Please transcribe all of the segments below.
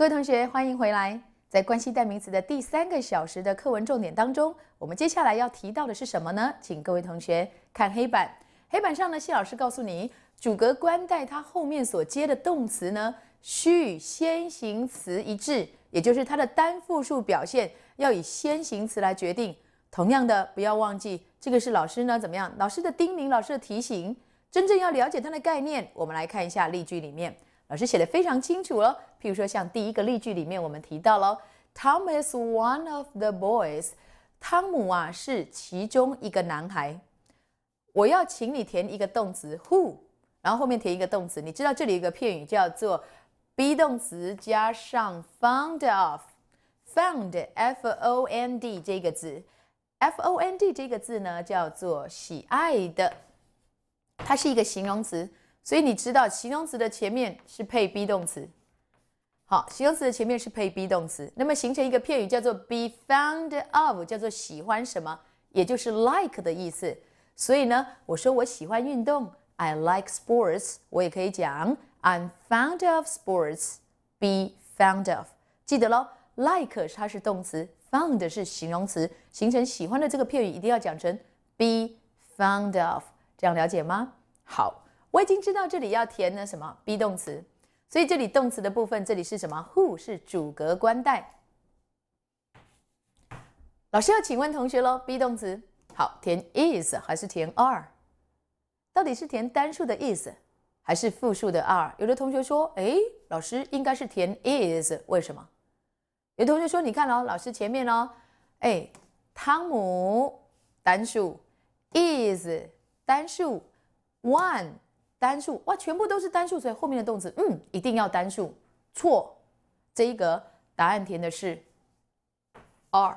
各位同学，欢迎回来。在关系代名词的第三个小时的课文重点当中，我们接下来要提到的是什么呢？请各位同学看黑板。黑板上呢，谢老师告诉你，主格官代它后面所接的动词呢，需与先行词一致，也就是它的单复数表现要以先行词来决定。同样的，不要忘记，这个是老师呢怎么样？老师的叮咛，老师的提醒，真正要了解它的概念，我们来看一下例句里面。老师写的非常清楚哦。譬如说，像第一个例句里面，我们提到了 t o m is one of the boys。汤姆啊是其中一个男孩。我要请你填一个动词，who，然后后面填一个动词。你知道这里有个片语叫做 be 动词加上 found of，found，F-O-N-D 这个字，F-O-N-D 这个字呢叫做喜爱的，它是一个形容词。所以你知道形容词的前面是配 be 动词，好，形容词的前面是配 be 动词，那么形成一个片语叫做 be fond of，叫做喜欢什么，也就是 like 的意思。所以呢，我说我喜欢运动，I like sports。我也可以讲 I'm fond of sports。be fond of，记得喽，like 它是动词，fond 是形容词，形成喜欢的这个片语一定要讲成 be fond of，这样了解吗？好。我已经知道这里要填的什么 be 动词，所以这里动词的部分，这里是什么？Who 是主格官代。老师要请问同学喽，be 动词，好，填 is 还是填 a r？e 到底是填单数的 is，还是复数的 a r？e 有的同学说，哎，老师应该是填 is，为什么？有同学说，你看哦，老师前面哦，哎，汤姆单数 is 单数 one。单数哇，全部都是单数，所以后面的动词嗯一定要单数。错，这一格答案填的是 are，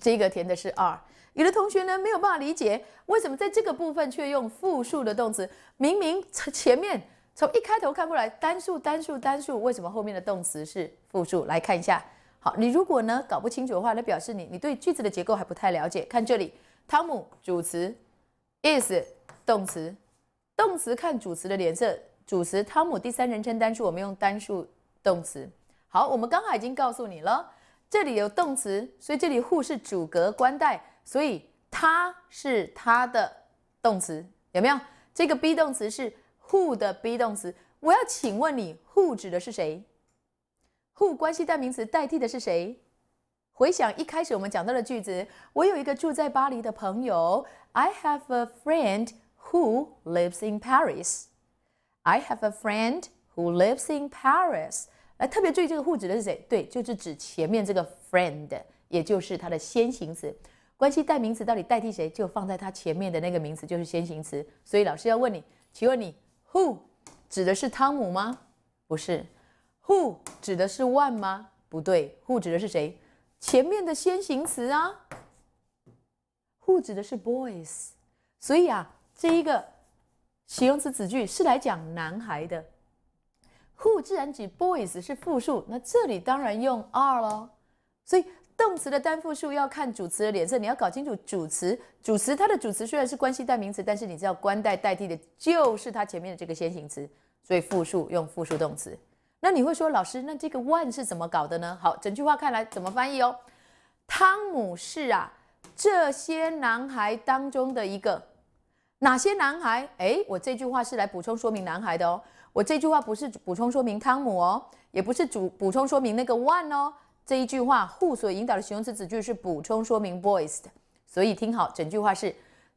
这个填的是 are。有的同学呢没有办法理解为什么在这个部分却用复数的动词，明明前面从一开头看过来单数单数单数，为什么后面的动词是复数？来看一下，好，你如果呢搞不清楚的话，来表示你你对句子的结构还不太了解。看这里，汤姆主词。is 动词，动词看主词的脸色，主词汤姆第三人称单数，我们用单数动词。好，我们刚才已经告诉你了，这里有动词，所以这里 who 是主格官带，所以它是它的动词，有没有？这个 be 动词是 who 的 be 动词，我要请问你，who 指的是谁？who 关系代名词代替的是谁？回想一开始我们讲到的句子，我有一个住在巴黎的朋友。I have a friend who lives in Paris. I have a friend who lives in Paris。来，特别注意这个 who 指的是谁？对，就是指前面这个 friend，也就是它的先行词。关系代名词到底代替谁？就放在它前面的那个名词就是先行词。所以老师要问你，请问你 who 指的是汤姆吗？不是。Who 指的是 one 吗？不对。Who 指的是谁？前面的先行词啊，who 指的是 boys，所以啊，这一个形容词子句是来讲男孩的。Who 自然指 boys 是复数，那这里当然用 are 喽。所以动词的单复数要看主词的脸色，你要搞清楚主词。主词它的主词虽然是关系代名词，但是你知道关代代替的就是它前面的这个先行词，所以复数用复数动词。那你会说老师，那这个 one 是怎么搞的呢？好，整句话看来怎么翻译哦？汤姆是啊，这些男孩当中的一个。哪些男孩？诶，我这句话是来补充说明男孩的哦。我这句话不是补充说明汤姆哦，也不是主补充说明那个 one 哦。这一句话 who 所引导的形容词子句是补充说明 boys 的。所以听好，整句话是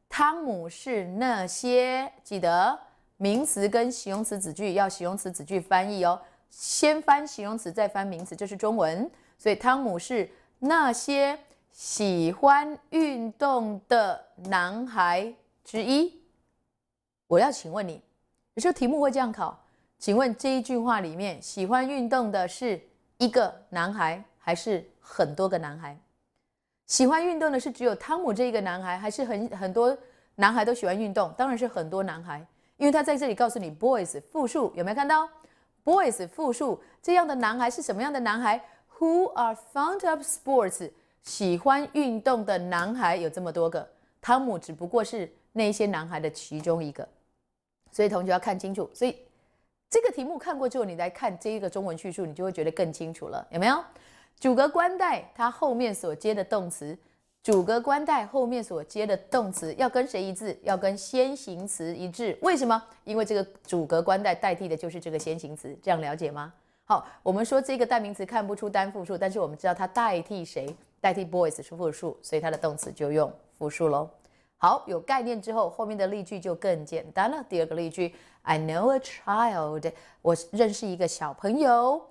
汤姆是那些。记得名词跟形容词子句要形容词子句翻译哦。先翻形容词，再翻名词，就是中文。所以汤姆是那些喜欢运动的男孩之一。我要请问你，有时候题目会这样考，请问这一句话里面，喜欢运动的是一个男孩，还是很多个男孩？喜欢运动的是只有汤姆这一个男孩，还是很很多男孩都喜欢运动？当然是很多男孩，因为他在这里告诉你 boys 复数，有没有看到？Boys 复数，这样的男孩是什么样的男孩？Who are fond of sports？喜欢运动的男孩有这么多个，汤姆只不过是那些男孩的其中一个。所以，同学要看清楚。所以，这个题目看过之后，你来看这一个中文叙述，你就会觉得更清楚了，有没有？主格官代它后面所接的动词。主格冠代后面所接的动词要跟谁一致？要跟先行词一致。为什么？因为这个主格冠代代替的就是这个先行词。这样了解吗？好，我们说这个代名词看不出单复数，但是我们知道它代替谁？代替 boys 是复数，所以它的动词就用复数喽。好，有概念之后，后面的例句就更简单了。第二个例句：I know a child。我认识一个小朋友。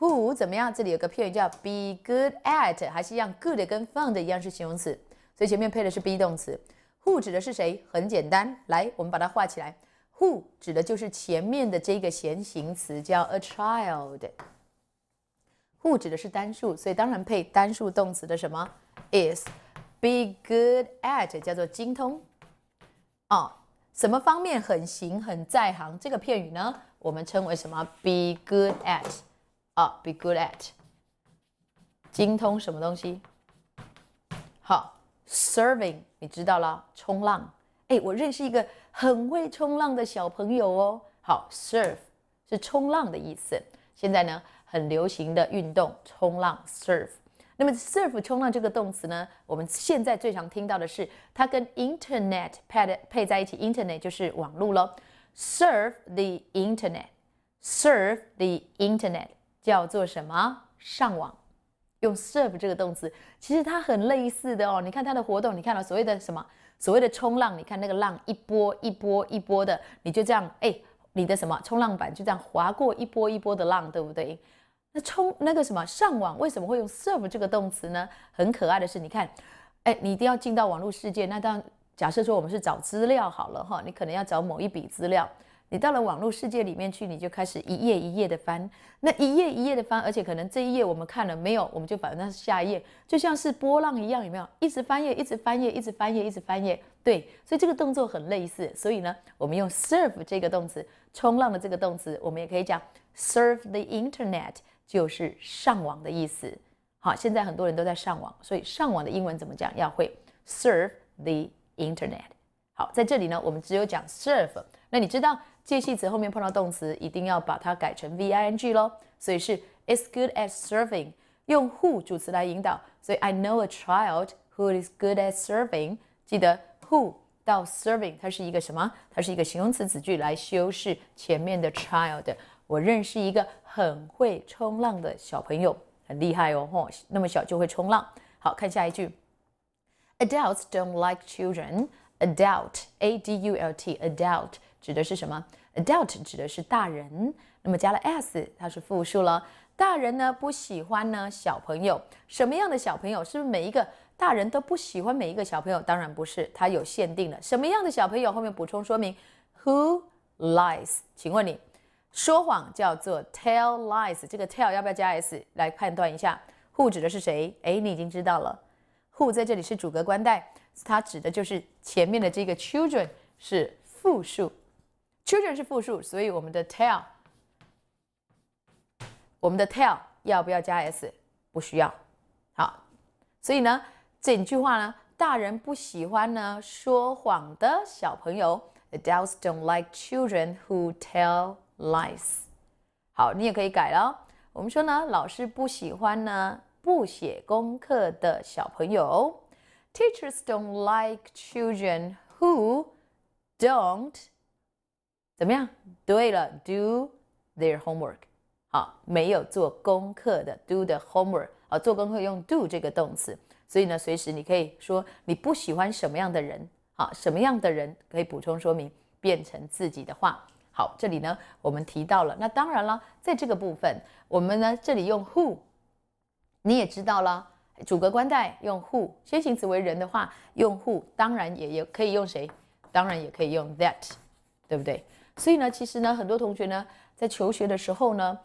Who 怎么样？这里有个片语叫 be good at，还是一样 good 跟 fun 一样是形容词，所以前面配的是 be 动词。Who 指的是谁？很简单，来，我们把它画起来。Who 指的就是前面的这个先行词叫 a child。Who 指的是单数，所以当然配单数动词的什么 is。Be good at 叫做精通哦，什么方面很行很在行？这个片语呢，我们称为什么？Be good at。啊，be good at，精通什么东西？好 s e r v i n g 你知道了，冲浪。哎，我认识一个很会冲浪的小朋友哦。好，surf 是冲浪的意思。现在呢，很流行的运动冲浪 surf。那么 surf 冲浪这个动词呢，我们现在最常听到的是它跟 internet 配配在一起，internet 就是网络咯。surf the internet，surf the internet。叫做什么？上网，用 serve 这个动词，其实它很类似的哦。你看它的活动，你看到所谓的什么？所谓的冲浪，你看那个浪一波一波一波的，你就这样，哎，你的什么冲浪板就这样划过一波一波的浪，对不对？那冲那个什么上网为什么会用 serve 这个动词呢？很可爱的是，你看，哎，你一定要进到网络世界。那当假设说我们是找资料好了哈，你可能要找某一笔资料。你到了网络世界里面去，你就开始一页一页的翻，那一页一页的翻，而且可能这一页我们看了没有，我们就把它是下一页，就像是波浪一样，有没有？一直翻页，一直翻页，一直翻页，一直翻页。对，所以这个动作很类似。所以呢，我们用 surf 这个动词，冲浪的这个动词，我们也可以讲 surf the internet，就是上网的意思。好，现在很多人都在上网，所以上网的英文怎么讲？要会 surf the internet。好，在这里呢，我们只有讲 surf。那你知道？介系词后面碰到动词，一定要把它改成 v i n g 咯，所以是 as good as s e r v i n g 用 who 主词来引导，所以 I know a child who is good at s e r v i n g 记得 who 到 serving，它是一个什么？它是一个形容词词句来修饰前面的 child。我认识一个很会冲浪的小朋友，很厉害哦，吼，那么小就会冲浪。好看下一句，adults don't like children。adult a d u l t adult。指的是什么？adult 指的是大人，那么加了 s，它是复数了。大人呢不喜欢呢小朋友，什么样的小朋友？是不是每一个大人都不喜欢每一个小朋友？当然不是，它有限定的。什么样的小朋友？后面补充说明，who lies？请问你说谎叫做 tell lies，这个 tell 要不要加 s？来判断一下，who 指的是谁？哎，你已经知道了，who 在这里是主格官代，它指的就是前面的这个 children 是复数。Children 是复数，所以我们的 tell，我们的 tell 要不要加 s？不需要。好，所以呢，整句话呢，大人不喜欢呢说谎的小朋友。Adults don't like children who tell lies。好，你也可以改了。我们说呢，老师不喜欢呢不写功课的小朋友。Teachers don't like children who don't。怎么样？对了，do their homework，好，没有做功课的，do the homework，好，做功课用 do 这个动词，所以呢，随时你可以说你不喜欢什么样的人，好，什么样的人可以补充说明，变成自己的话。好，这里呢，我们提到了，那当然了，在这个部分，我们呢，这里用 who，你也知道了，主格冠代用 who，先行词为人的话，用 who，当然也也可以用谁，当然也可以用 that，对不对？所以呢，其实呢，很多同学呢，在求学的时候呢，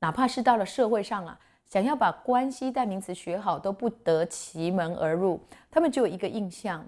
哪怕是到了社会上啊，想要把关系代名词学好，都不得其门而入。他们就有一个印象，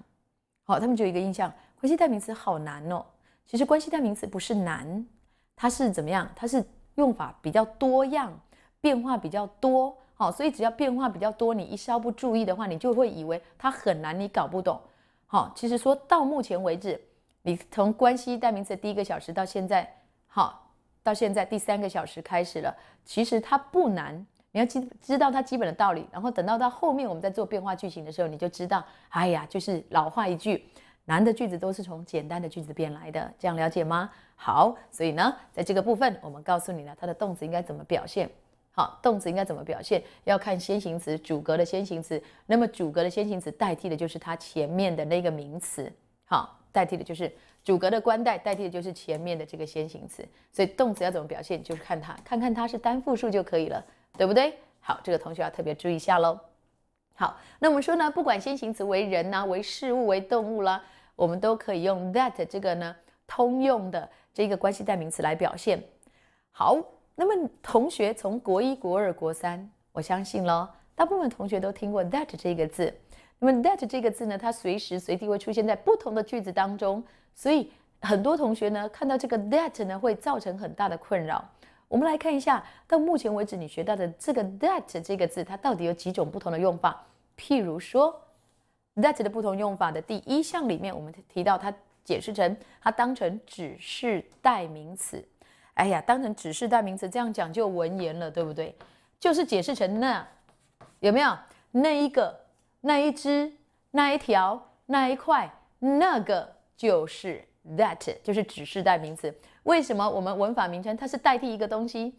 好，他们就有一个印象，关系代名词好难哦。其实关系代名词不是难，它是怎么样？它是用法比较多样，变化比较多，好，所以只要变化比较多，你一稍不注意的话，你就会以为它很难，你搞不懂。好，其实说到目前为止。你从关系代名词第一个小时到现在，好，到现在第三个小时开始了。其实它不难，你要知知道它基本的道理。然后等到到后面，我们在做变化句型的时候，你就知道，哎呀，就是老话一句，难的句子都是从简单的句子变来的，这样了解吗？好，所以呢，在这个部分，我们告诉你了它的动词应该怎么表现。好，动词应该怎么表现？要看先行词，主格的先行词。那么主格的先行词代替的就是它前面的那个名词。好。代替的就是主格的冠带，代替的就是前面的这个先行词，所以动词要怎么表现，就是看它，看看它是单复数就可以了，对不对？好，这个同学要特别注意一下喽。好，那我们说呢，不管先行词为人呐、为事物、为动物啦，我们都可以用 that 这个呢通用的这个关系代名词来表现。好，那么同学从国一、国二、国三，我相信喽，大部分同学都听过 that 这个字。那么 that 这个字呢，它随时随地会出现在不同的句子当中，所以很多同学呢看到这个 that 呢会造成很大的困扰。我们来看一下，到目前为止你学到的这个 that 这个字，它到底有几种不同的用法？譬如说 that 的不同用法的第一项里面，我们提到它解释成它当成指示代名词。哎呀，当成指示代名词这样讲就文言了，对不对？就是解释成那有没有那一个？那一只、那一条、那一块、那个，就是 that，就是指示代名词。为什么我们文法名称它是代替一个东西？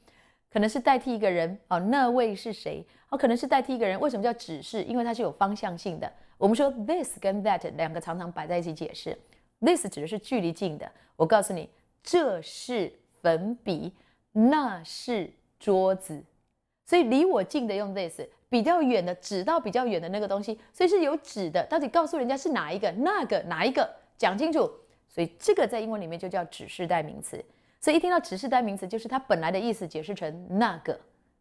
可能是代替一个人哦，那位是谁？哦，可能是代替一个人。为什么叫指示？因为它是有方向性的。我们说 this 跟 that 两个常常摆在一起解释，this 指的是距离近的。我告诉你，这是粉笔，那是桌子，所以离我近的用 this。比较远的指到比较远的那个东西，所以是有指的。到底告诉人家是哪一个？那个哪一个？讲清楚。所以这个在英文里面就叫指示代名词。所以一听到指示代名词，就是它本来的意思，解释成那个，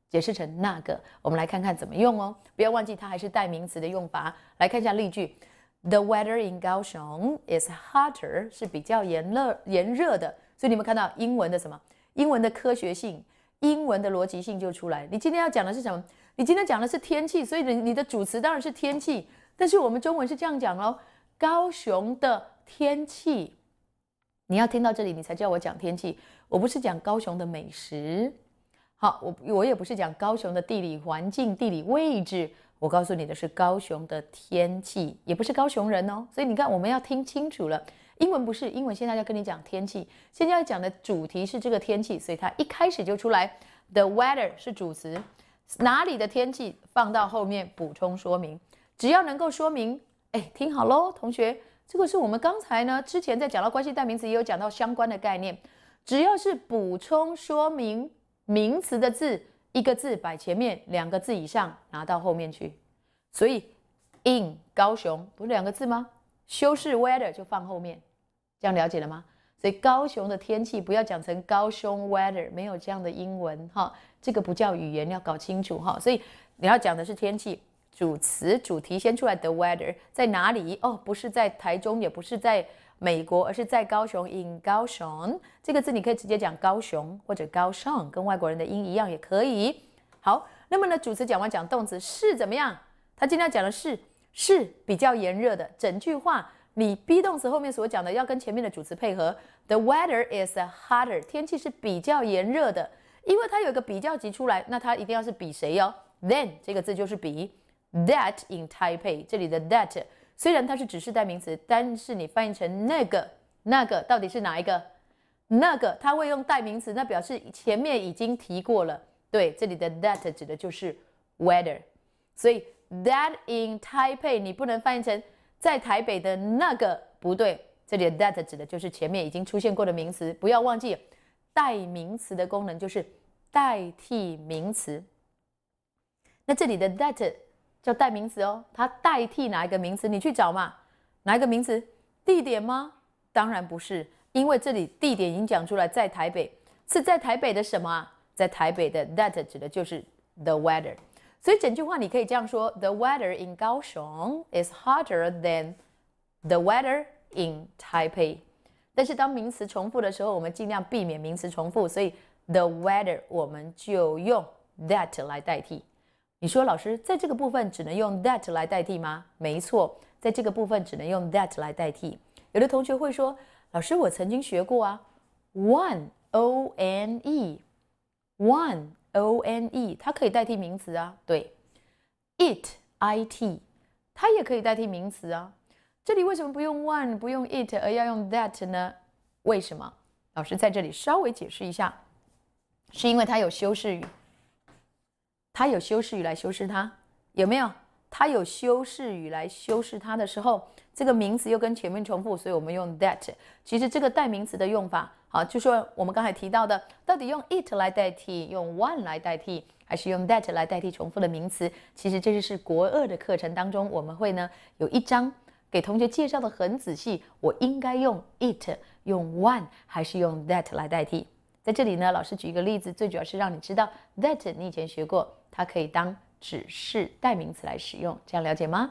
解释成那个。我们来看看怎么用哦。不要忘记，它还是代名词的用法。来看一下例句：The weather in Kaohsiung is hotter，是比较炎热炎热的。所以你们看到英文的什么？英文的科学性，英文的逻辑性就出来。你今天要讲的是什么？你今天讲的是天气，所以你你的主词当然是天气。但是我们中文是这样讲咯：高雄的天气，你要听到这里，你才叫我讲天气。我不是讲高雄的美食，好，我我也不是讲高雄的地理环境、地理位置。我告诉你的是高雄的天气，也不是高雄人哦。所以你看，我们要听清楚了，英文不是英文，现在要跟你讲天气，现在要讲的主题是这个天气，所以它一开始就出来，the weather 是主词。哪里的天气放到后面补充说明，只要能够说明，哎，听好喽，同学，这个是我们刚才呢之前在讲到关系代名词，也有讲到相关的概念，只要是补充说明名词的字，一个字摆前面，两个字以上拿到后面去。所以，in 高雄不是两个字吗？修饰 weather 就放后面，这样了解了吗？所以高雄的天气不要讲成高雄 weather，没有这样的英文哈。这个不叫语言，要搞清楚哈。所以你要讲的是天气，主词、主题先出来 e weather 在哪里？哦，不是在台中，也不是在美国，而是在高雄。in 高雄这个字你可以直接讲高雄或者高雄，跟外国人的音一样也可以。好，那么呢，主词讲完，讲动词是怎么样？他今天讲的是是比较炎热的。整句话，你 be 动词后面所讲的要跟前面的主词配合。The weather is hotter，天气是比较炎热的。因为它有一个比较级出来，那它一定要是比谁哟？Then 这个字就是比 That in Taipei 这里的 That 虽然它是指示代名词，但是你翻译成那个那个到底是哪一个？那个它会用代名词，那表示前面已经提过了。对，这里的 That 指的就是 Weather，所以 That in Taipei 你不能翻译成在台北的那个，不对，这里的 That 指的就是前面已经出现过的名词，不要忘记。代名词的功能就是代替名词。那这里的 that 叫代名词哦，它代替哪一个名词？你去找嘛，哪一个名词？地点吗？当然不是，因为这里地点已经讲出来，在台北，是在台北的什么？啊？在台北的 that 指的就是 the weather。所以整句话你可以这样说：The weather in 高雄 is hotter than the weather in Taipei。但是当名词重复的时候，我们尽量避免名词重复，所以 the weather 我们就用 that 来代替。你说老师在这个部分只能用 that 来代替吗？没错，在这个部分只能用 that 来代替。有的同学会说，老师我曾经学过啊，one o n e，one o n e 它可以代替名词啊。对，it i t 它也可以代替名词啊。这里为什么不用 one 不用 it 而要用 that 呢？为什么？老师在这里稍微解释一下，是因为它有修饰语，它有修饰语来修饰它，有没有？它有修饰语来修饰它的时候，这个名词又跟前面重复，所以我们用 that。其实这个代名词的用法好，就说我们刚才提到的，到底用 it 来代替，用 one 来代替，还是用 that 来代替重复的名词？其实这就是国二的课程当中我们会呢有一章。给同学介绍的很仔细，我应该用 it、用 one 还是用 that 来代替？在这里呢，老师举一个例子，最主要是让你知道 that 你以前学过，它可以当指示代名词来使用，这样了解吗？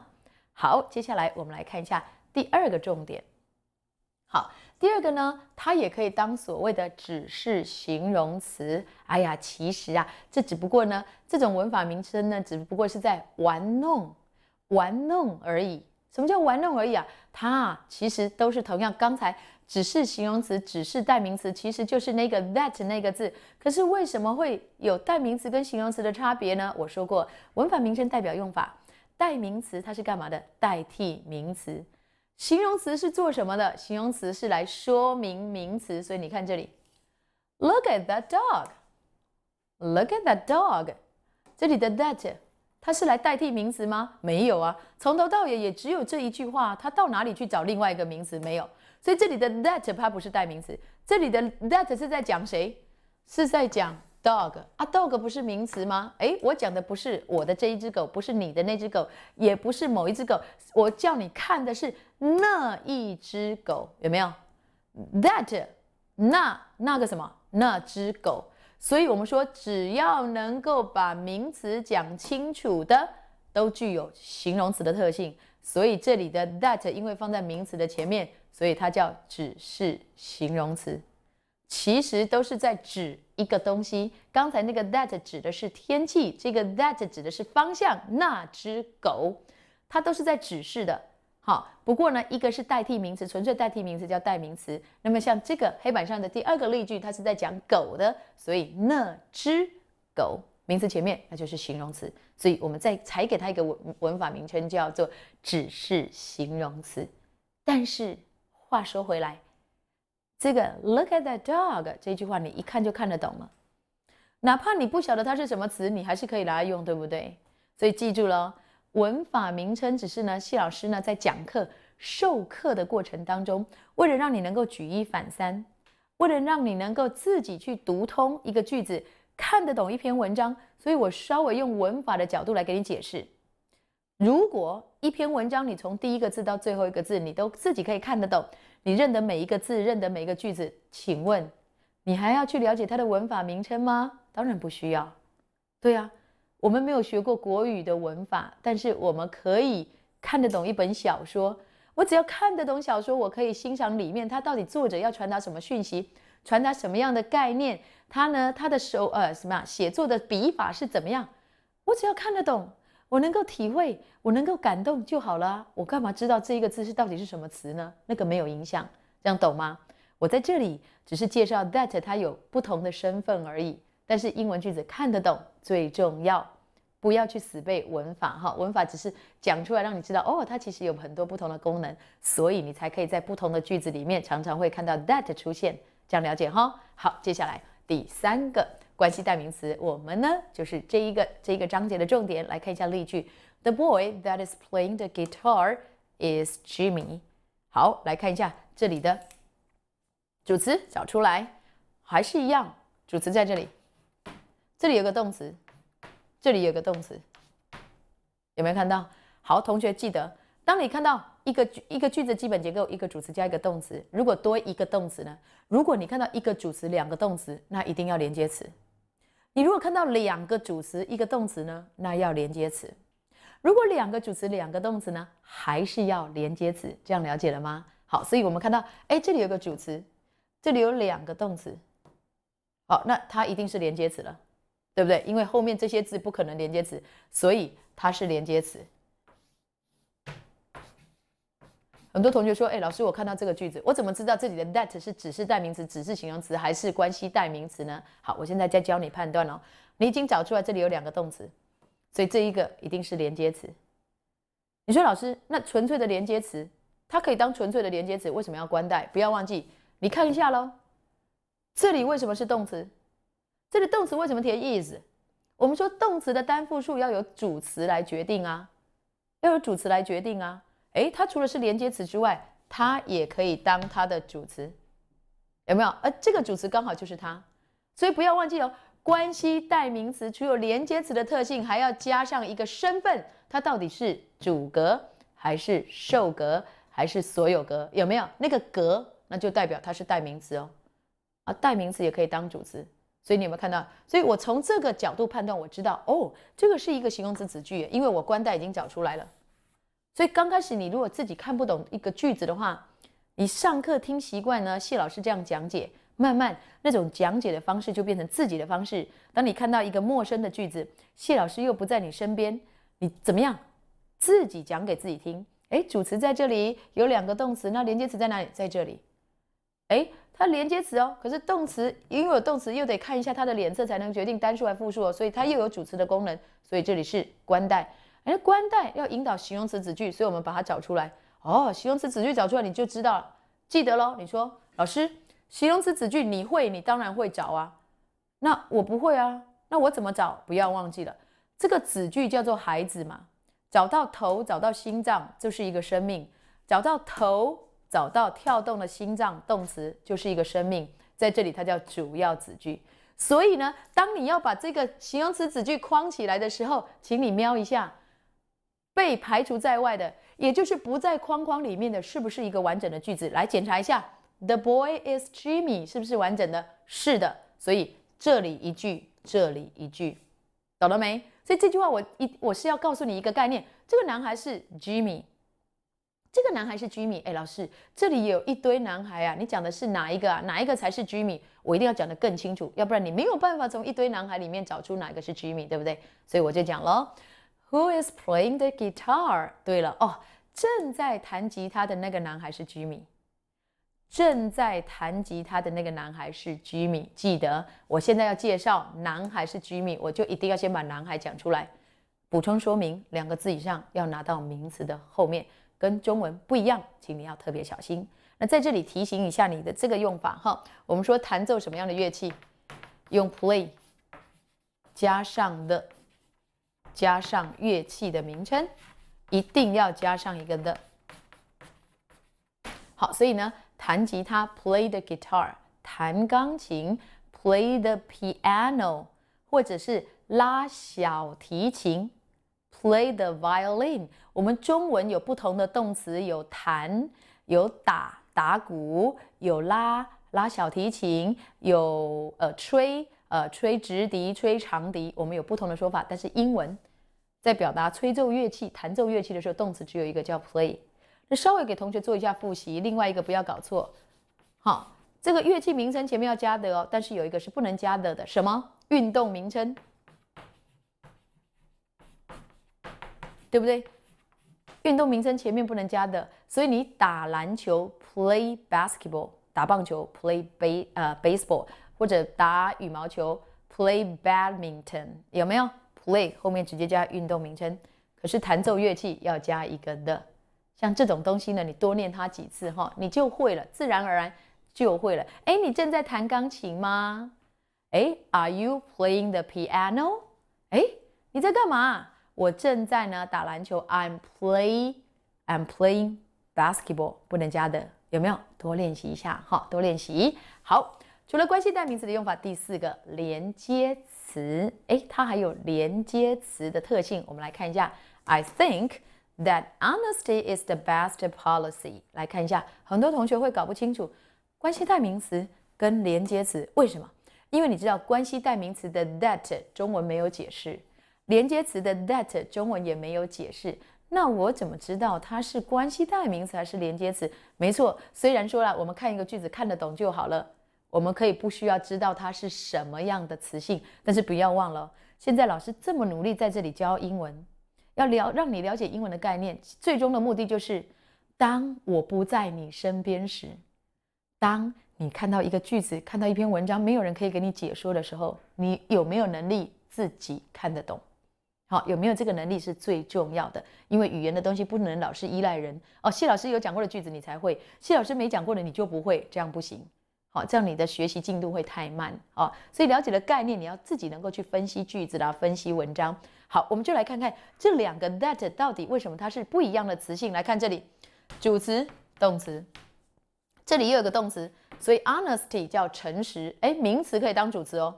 好，接下来我们来看一下第二个重点。好，第二个呢，它也可以当所谓的指示形容词。哎呀，其实啊，这只不过呢，这种文法名称呢，只不过是在玩弄玩弄而已。什么叫玩弄而已啊？它其实都是同样，刚才只是形容词，只是代名词，其实就是那个 that 那个字。可是为什么会有代名词跟形容词的差别呢？我说过，文法名称代表用法，代名词它是干嘛的？代替名词，形容词是做什么的？形容词是来说明名词。所以你看这里，Look at that dog，Look at that dog，这里的 that。它是来代替名词吗？没有啊，从头到尾也只有这一句话，它到哪里去找另外一个名词？没有，所以这里的 that 它不是代名词。这里的 that 是在讲谁？是在讲 dog。啊，dog 不是名词吗？诶，我讲的不是我的这一只狗，不是你的那只狗，也不是某一只狗，我叫你看的是那一只狗，有没有？that 那那个什么，那只狗。所以，我们说，只要能够把名词讲清楚的，都具有形容词的特性。所以，这里的 that 因为放在名词的前面，所以它叫指示形容词。其实都是在指一个东西。刚才那个 that 指的是天气，这个 that 指的是方向，那只狗，它都是在指示的。好，不过呢，一个是代替名词，纯粹代替名词叫代名词。那么像这个黑板上的第二个例句，它是在讲狗的，所以那只狗名词前面那就是形容词，所以我们再才给它一个文文法名称叫做只是形容词。但是话说回来，这个 look at t h e dog 这句话你一看就看得懂了，哪怕你不晓得它是什么词，你还是可以拿来用，对不对？所以记住喽。文法名称只是呢，谢老师呢在讲课、授课的过程当中，为了让你能够举一反三，为了让你能够自己去读通一个句子，看得懂一篇文章，所以我稍微用文法的角度来给你解释。如果一篇文章你从第一个字到最后一个字，你都自己可以看得懂，你认得每一个字，认得每一个句子，请问你还要去了解它的文法名称吗？当然不需要。对呀。我们没有学过国语的文法，但是我们可以看得懂一本小说。我只要看得懂小说，我可以欣赏里面他到底作者要传达什么讯息，传达什么样的概念，他呢他的手呃什么写作的笔法是怎么样？我只要看得懂，我能够体会，我能够感动就好了。我干嘛知道这一个字是到底是什么词呢？那个没有影响，这样懂吗？我在这里只是介绍 that 它有不同的身份而已。但是英文句子看得懂最重要，不要去死背文法哈，文法只是讲出来让你知道哦，它其实有很多不同的功能，所以你才可以在不同的句子里面常常会看到 that 出现，这样了解哈。好，接下来第三个关系代名词，我们呢就是这一个这一个章节的重点，来看一下例句：The boy that is playing the guitar is Jimmy。好，来看一下这里的主词找出来，还是一样，主词在这里。这里有个动词，这里有个动词，有没有看到？好，同学记得，当你看到一个一个句子基本结构，一个主词加一个动词，如果多一个动词呢？如果你看到一个主词两个动词，那一定要连接词。你如果看到两个主词一个动词呢，那要连接词。如果两个主词两个动词呢，还是要连接词。这样了解了吗？好，所以我们看到，哎，这里有个主词，这里有两个动词，好，那它一定是连接词了。对不对？因为后面这些字不可能连接词，所以它是连接词。很多同学说：“哎，老师，我看到这个句子，我怎么知道自己的 that 是指示代名词、指示形容词还是关系代名词呢？”好，我现在再教你判断哦。你已经找出来这里有两个动词，所以这一个一定是连接词。你说老师，那纯粹的连接词，它可以当纯粹的连接词，为什么要关代？不要忘记，你看一下喽，这里为什么是动词？这里动词为什么填 is？我们说动词的单复数要由主词来决定啊，要由主词来决定啊。诶，它除了是连接词之外，它也可以当它的主词，有没有？而这个主词刚好就是它，所以不要忘记哦。关系代名词除有连接词的特性，还要加上一个身份，它到底是主格还是受格还是所有格？有没有那个格？那就代表它是代名词哦。啊，代名词也可以当主词。所以你有没有看到？所以我从这个角度判断，我知道哦，这个是一个形容词词句，因为我官代已经找出来了。所以刚开始你如果自己看不懂一个句子的话，你上课听习惯呢？谢老师这样讲解，慢慢那种讲解的方式就变成自己的方式。当你看到一个陌生的句子，谢老师又不在你身边，你怎么样？自己讲给自己听。哎，主词在这里，有两个动词，那连接词在哪里？在这里。哎。那连接词哦，可是动词，因为有动词又得看一下它的脸色才能决定单数还复数哦，所以它又有主词的功能，所以这里是冠带，哎，冠带要引导形容词子句，所以我们把它找出来哦，形容词子句找出来你就知道了，记得喽，你说老师形容词子句你会，你当然会找啊，那我不会啊，那我怎么找？不要忘记了，这个子句叫做孩子嘛，找到头，找到心脏就是一个生命，找到头。找到跳动的心脏，动词就是一个生命，在这里它叫主要子句。所以呢，当你要把这个形容词子句框起来的时候，请你瞄一下，被排除在外的，也就是不在框框里面的，是不是一个完整的句子？来检查一下，The boy is Jimmy，是不是完整的？是的。所以这里一句，这里一句，懂了没？所以这句话我一我是要告诉你一个概念，这个男孩是 Jimmy。这个男孩是 Jimmy。哎，老师，这里有一堆男孩啊，你讲的是哪一个啊？哪一个才是 Jimmy？我一定要讲得更清楚，要不然你没有办法从一堆男孩里面找出哪个是 Jimmy，对不对？所以我就讲喽，Who is playing the guitar？对了，哦，正在弹吉他的那个男孩是 Jimmy。正在弹吉他的那个男孩是 Jimmy。记得，我现在要介绍男孩是 Jimmy，我就一定要先把男孩讲出来，补充说明两个字以上要拿到名词的后面。跟中文不一样，请你要特别小心。那在这里提醒一下你的这个用法哈，我们说弹奏什么样的乐器，用 play 加上的加上乐器的名称，一定要加上一个的。好，所以呢，弹吉他 play the guitar，弹钢琴 play the piano，或者是拉小提琴 play the violin。我们中文有不同的动词，有弹、有打、打鼓、有拉、拉小提琴、有呃吹、呃吹直笛、吹长笛。我们有不同的说法，但是英文在表达吹奏乐器、弹奏乐器的时候，动词只有一个叫 play。那稍微给同学做一下复习，另外一个不要搞错。好，这个乐器名称前面要加的哦，但是有一个是不能加的的，什么运动名称？对不对？运动名称前面不能加的，所以你打篮球 play basketball，打棒球 play b baseball，或者打羽毛球 play badminton，有没有 play 后面直接加运动名称？可是弹奏乐器要加一个的，像这种东西呢，你多练它几次哈，你就会了，自然而然就会了。哎，你正在弹钢琴吗？哎，Are you playing the piano？哎，你在干嘛？我正在呢打篮球，I'm playing，I'm playing basketball，不能加的，有没有？多练习一下，哈，多练习。好，除了关系代名词的用法，第四个连接词，诶，它还有连接词的特性，我们来看一下。I think that honesty is the best policy。来看一下，很多同学会搞不清楚关系代名词跟连接词为什么？因为你知道关系代名词的 that 中文没有解释。连接词的 that 中文也没有解释，那我怎么知道它是关系代名词还是连接词？没错，虽然说了，我们看一个句子看得懂就好了，我们可以不需要知道它是什么样的词性。但是不要忘了，现在老师这么努力在这里教英文，要了让你了解英文的概念，最终的目的就是，当我不在你身边时，当你看到一个句子、看到一篇文章，没有人可以给你解说的时候，你有没有能力自己看得懂？好，有没有这个能力是最重要的，因为语言的东西不能老是依赖人哦。谢老师有讲过的句子你才会，谢老师没讲过的你就不会，这样不行。好，这样你的学习进度会太慢哦。所以了解了概念你要自己能够去分析句子啦，分析文章。好，我们就来看看这两个 that 到底为什么它是不一样的词性。来看这里，主词动词，这里又有个动词，所以 honesty 叫诚实，哎，名词可以当主词哦。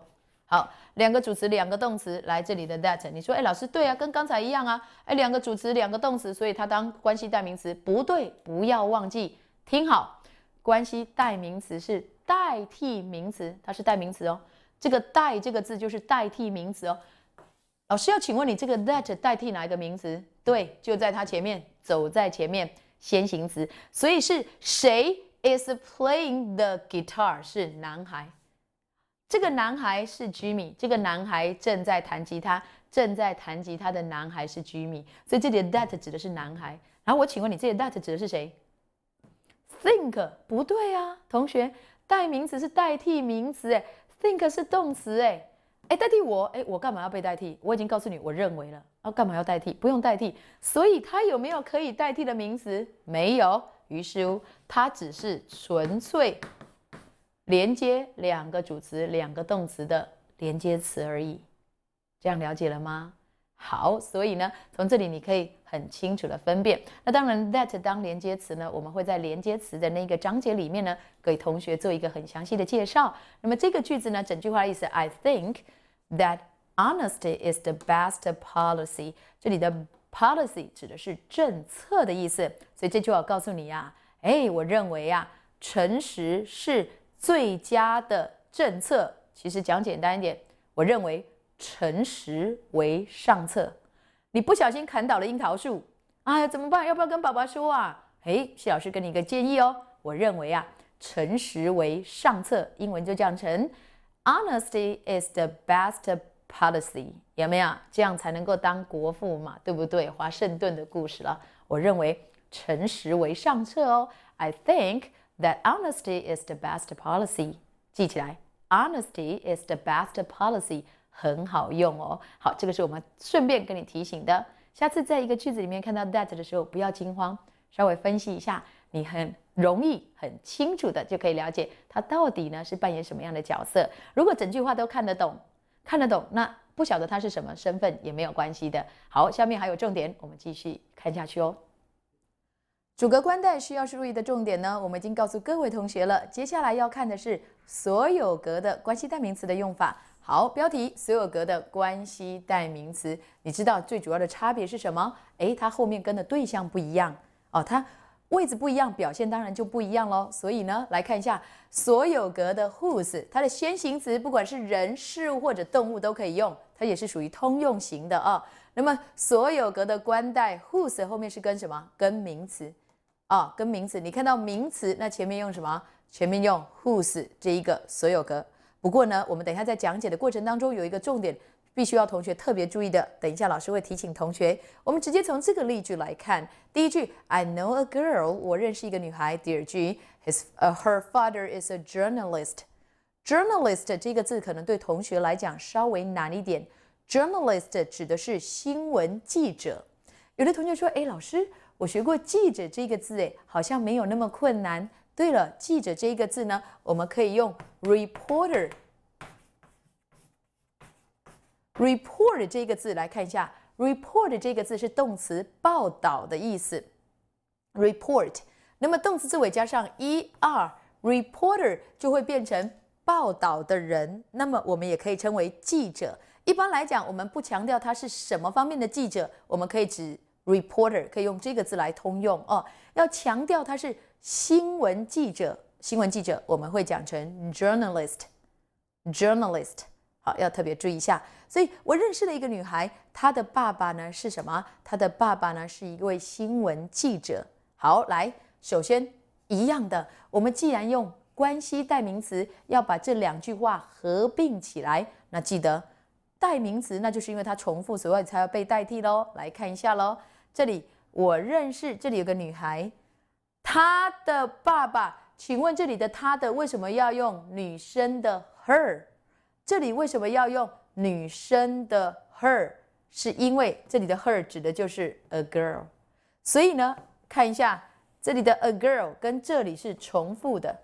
好，两个主词，两个动词，来这里的 that，你说，哎，老师对啊，跟刚才一样啊，哎，两个主词，两个动词，所以它当关系代名词，不对，不要忘记，听好，关系代名词是代替名词，它是代名词哦，这个代这个字就是代替名词哦。老师要请问你，这个 that 代替哪一个名词？对，就在它前面，走在前面，先行词，所以是谁 is playing the guitar 是男孩。这个男孩是 Jimmy。这个男孩正在弹吉他，正在弹吉他的男孩是 Jimmy。所以这里 that 指的是男孩。然后我请问你，这里 that 指的是谁？Think 不对啊，同学，代名词是代替名词，哎，think 是动词，哎，哎代替我，哎，我干嘛要被代替？我已经告诉你，我认为了，要干嘛要代替？不用代替。所以他有没有可以代替的名词？没有。于是他只是纯粹。连接两个主词、两个动词的连接词而已，这样了解了吗？好，所以呢，从这里你可以很清楚的分辨。那当然，that 当连接词呢，我们会在连接词的那个章节里面呢，给同学做一个很详细的介绍。那么这个句子呢，整句话的意思：I think that honesty is the best policy。这里的 policy 指的是政策的意思，所以这句话告诉你呀，哎，我认为啊，诚实是。最佳的政策，其实讲简单一点，我认为诚实为上策。你不小心砍倒了樱桃树，哎，怎么办？要不要跟爸爸说啊？哎，谢老师给你一个建议哦，我认为啊，诚实为上策。英文就讲成，Honesty is the best policy，有没有？这样才能够当国父嘛，对不对？华盛顿的故事了，我认为诚实为上策哦。I think。That honesty is the best policy，记起来，honesty is the best policy，很好用哦。好，这个是我们顺便跟你提醒的。下次在一个句子里面看到 that 的时候，不要惊慌，稍微分析一下，你很容易、很清楚的就可以了解它到底呢是扮演什么样的角色。如果整句话都看得懂，看得懂，那不晓得它是什么身份也没有关系的。好，下面还有重点，我们继续看下去哦。主格冠代需要注意的重点呢，我们已经告诉各位同学了。接下来要看的是所有格的关系代名词的用法。好，标题：所有格的关系代名词。你知道最主要的差别是什么？诶，它后面跟的对象不一样哦，它位置不一样，表现当然就不一样喽。所以呢，来看一下所有格的 whose，它的先行词不管是人、事物或者动物都可以用，它也是属于通用型的啊。那么所有格的冠代 whose 后面是跟什么？跟名词。啊，跟名词，你看到名词，那前面用什么？前面用 whose 这一个所有格。不过呢，我们等一下在讲解的过程当中有一个重点，必须要同学特别注意的。等一下老师会提醒同学。我们直接从这个例句来看，第一句 I know a girl，我认识一个女孩。第二句 His 呃，her father is a journalist。journalist 这个字可能对同学来讲稍微难一点。journalist 指的是新闻记者。有的同学说，哎，老师。我学过记者这个字，诶，好像没有那么困难。对了，记者这个字呢，我们可以用 reporter、report 这个字来看一下。report 这个字是动词“报道”的意思。report，那么动词字尾加上 er，reporter 就会变成报道的人。那么我们也可以称为记者。一般来讲，我们不强调他是什么方面的记者，我们可以指。Reporter 可以用这个字来通用哦，要强调他是新闻记者。新闻记者我们会讲成 journalist，journalist 好，要特别注意一下。所以我认识了一个女孩，她的爸爸呢是什么？她的爸爸呢是一位新闻记者。好，来，首先一样的，我们既然用关系代名词要把这两句话合并起来，那记得代名词那就是因为它重复，所以才要被代替喽。来看一下喽。这里我认识，这里有个女孩，她的爸爸，请问这里的她的为什么要用女生的 her？这里为什么要用女生的 her？是因为这里的 her 指的就是 a girl，所以呢，看一下这里的 a girl 跟这里是重复的，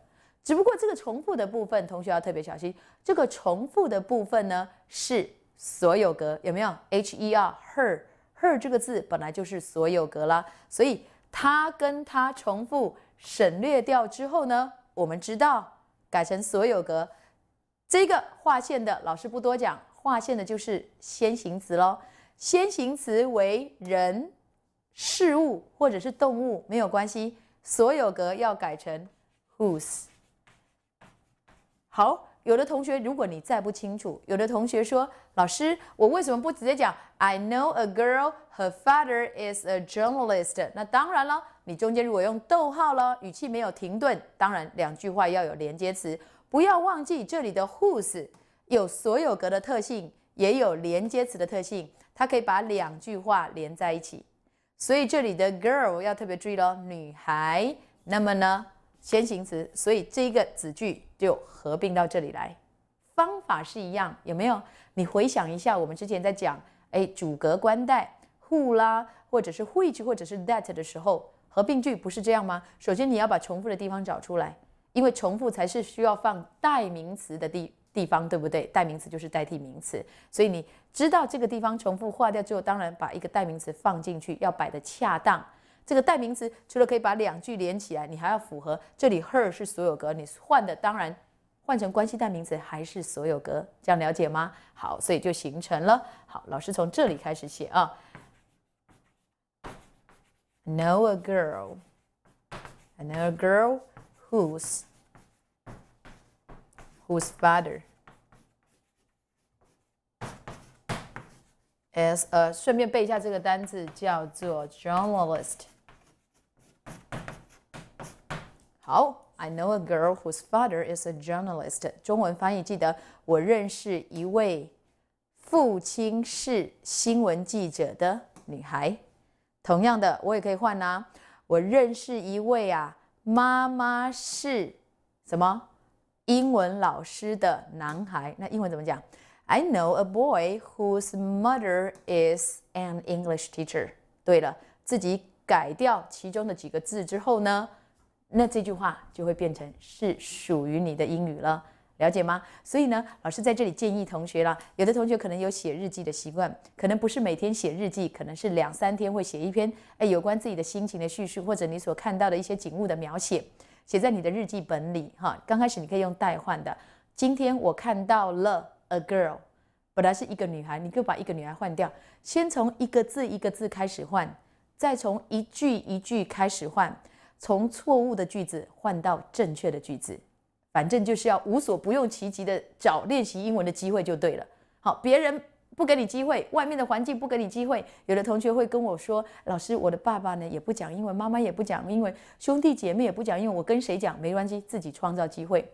只不过这个重复的部分，同学要特别小心，这个重复的部分呢是所有格，有没有 h e r her？her 这个字本来就是所有格啦，所以它跟它重复省略掉之后呢，我们知道改成所有格。这个划线的老师不多讲，划线的就是先行词喽。先行词为人、事物或者是动物没有关系，所有格要改成 whose。好。有的同学，如果你再不清楚，有的同学说：“老师，我为什么不直接讲 I know a girl, her father is a journalist？” 那当然了，你中间如果用逗号了，语气没有停顿，当然两句话要有连接词，不要忘记这里的 whose 有所有格的特性，也有连接词的特性，它可以把两句话连在一起。所以这里的 girl 要特别注意咯，女孩。那么呢？先行词，所以这一个子句就合并到这里来，方法是一样，有没有？你回想一下，我们之前在讲，哎，主格冠代 who 啦，或者是 w h i c h 或者是 that 的时候，合并句不是这样吗？首先你要把重复的地方找出来，因为重复才是需要放代名词的地地方，对不对？代名词就是代替名词，所以你知道这个地方重复划掉之后，当然把一个代名词放进去，要摆的恰当。这个代名词除了可以把两句连起来，你还要符合这里 her 是所有格，你换的当然换成关系代名词还是所有格，这样了解吗？好，所以就形成了。好，老师从这里开始写啊。Know a girl? k n o w a girl whose whose father is a？顺便背一下这个单词，叫做 journalist。好，I know a girl whose father is a journalist。中文翻译记得，我认识一位父亲是新闻记者的女孩。同样的，我也可以换呐。我认识一位啊，妈妈是什么？英文老师的男孩。那英文怎么讲？I know a boy whose mother is an English teacher。对了，自己改掉其中的几个字之后呢？那这句话就会变成是属于你的英语了，了解吗？所以呢，老师在这里建议同学了。有的同学可能有写日记的习惯，可能不是每天写日记，可能是两三天会写一篇，哎，有关自己的心情的叙述，或者你所看到的一些景物的描写，写在你的日记本里。哈，刚开始你可以用代换的。今天我看到了 a girl，本来是一个女孩，你可以把一个女孩换掉。先从一个字一个字开始换，再从一句一句开始换。从错误的句子换到正确的句子，反正就是要无所不用其极的找练习英文的机会就对了。好，别人不给你机会，外面的环境不给你机会，有的同学会跟我说：“老师，我的爸爸呢也不讲英文，妈妈也不讲英文，兄弟姐妹也不讲英文，我跟谁讲没关系，自己创造机会。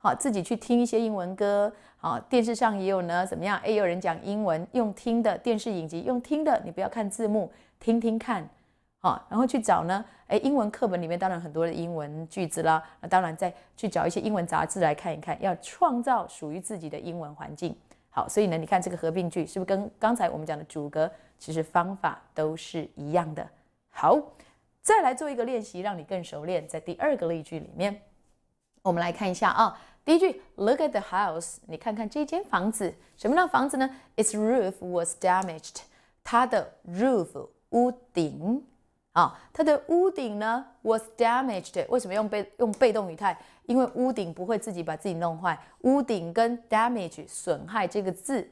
好，自己去听一些英文歌。好，电视上也有呢，怎么样？也有人讲英文，用听的电视影集，用听的，你不要看字幕，听听看。”好，然后去找呢。哎，英文课本里面当然很多的英文句子啦。那当然再去找一些英文杂志来看一看，要创造属于自己的英文环境。好，所以呢，你看这个合并句是不是跟刚才我们讲的主格其实方法都是一样的？好，再来做一个练习，让你更熟练。在第二个例句里面，我们来看一下啊。第一句，Look at the house，你看看这间房子。什么样的房子呢？Its roof was damaged，它的 roof 屋顶。啊，它的屋顶呢 was damaged。为什么用被用被动语态？因为屋顶不会自己把自己弄坏。屋顶跟 damage 损害这个字，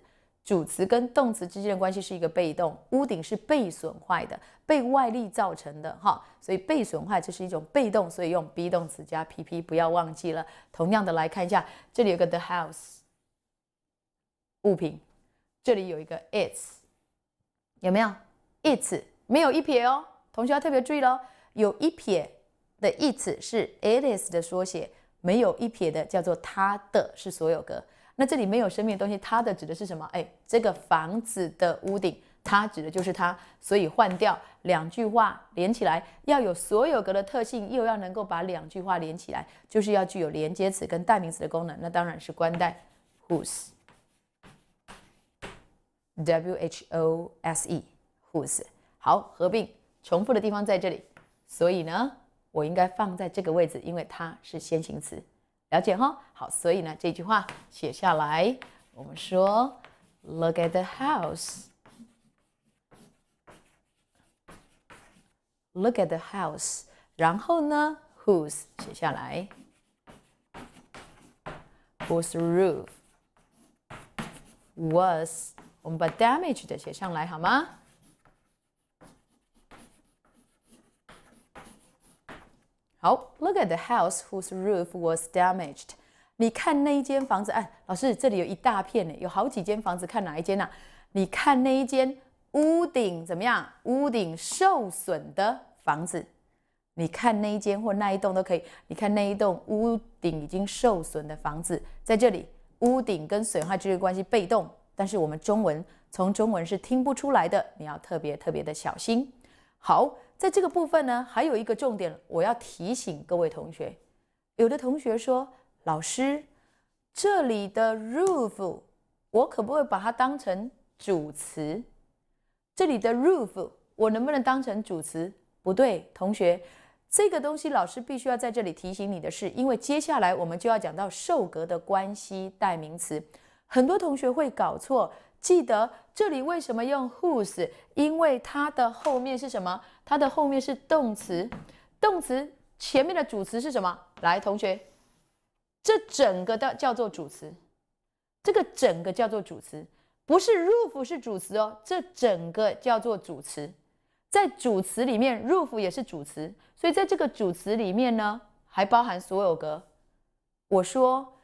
主词跟动词之间的关系是一个被动，屋顶是被损坏的，被外力造成的哈。所以被损坏就是一种被动，所以用 be 动词加 P P，不要忘记了。同样的来看一下，这里有个 the house 物品，这里有一个 is，t 有没有？is t 没有一撇哦。同学要特别注意喽，有一撇的意思是 it is 的缩写，没有一撇的叫做它的是所有格。那这里没有生命的东西，它的指的是什么？哎，这个房子的屋顶，它指的就是它。所以换掉两句话连起来，要有所有格的特性，又要能够把两句话连起来，就是要具有连接词跟代名词的功能。那当然是冠代 whose，w h o s e，whose。好，合并。重复的地方在这里，所以呢，我应该放在这个位置，因为它是先行词，了解哈？好，所以呢，这句话写下来，我们说，Look at the house，Look at the house，然后呢，Whose 写下来，Whose roof was？我们把 damaged 写上来好吗？好，Look at the house whose roof was damaged。你看那一间房子，哎，老师这里有一大片呢，有好几间房子，看哪一间呐？你看那一间屋顶怎么样？屋顶受损的房子，你看那一间或那一栋都可以。你看那一栋屋顶已经受损的房子，在这里，屋顶跟损坏这个关系被动，但是我们中文从中文是听不出来的，你要特别特别的小心。好。在这个部分呢，还有一个重点，我要提醒各位同学。有的同学说：“老师，这里的 roof 我可不可以把它当成主词？这里的 roof 我能不能当成主词？”不对，同学，这个东西老师必须要在这里提醒你的是，因为接下来我们就要讲到受格的关系代名词，很多同学会搞错。记得这里为什么用 whose？因为它的后面是什么？它的后面是动词，动词前面的主词是什么？来，同学，这整个的叫做主词，这个整个叫做主词，不是 roof 是主词哦。这整个叫做主词，在主词里面，roof 也是主词，所以在这个主词里面呢，还包含所有格。我说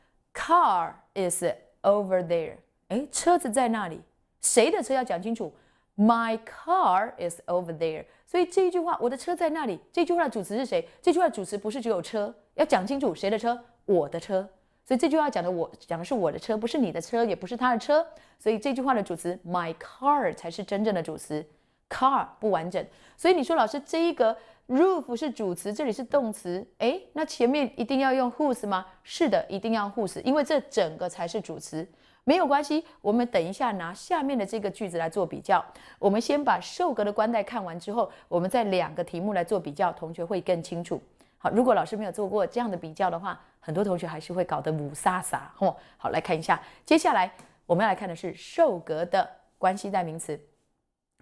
，car is over there。哎，车子在那里，谁的车要讲清楚？My car is over there。所以这一句话，我的车在那里。这句话的主词是谁？这句话的主词不是只有车，要讲清楚谁的车，我的车。所以这句话讲的我讲的是我的车，不是你的车，也不是他的车。所以这句话的主词，my car 才是真正的主词，car 不完整。所以你说老师，这一个 roof 是主词，这里是动词。哎，那前面一定要用 whose 吗？是的，一定要 whose，因为这整个才是主词。没有关系，我们等一下拿下面的这个句子来做比较。我们先把受格的冠带看完之后，我们再两个题目来做比较，同学会更清楚。好，如果老师没有做过这样的比较的话，很多同学还是会搞得五撒撒。吼，好，来看一下，接下来我们要来看的是受格的关系代名词。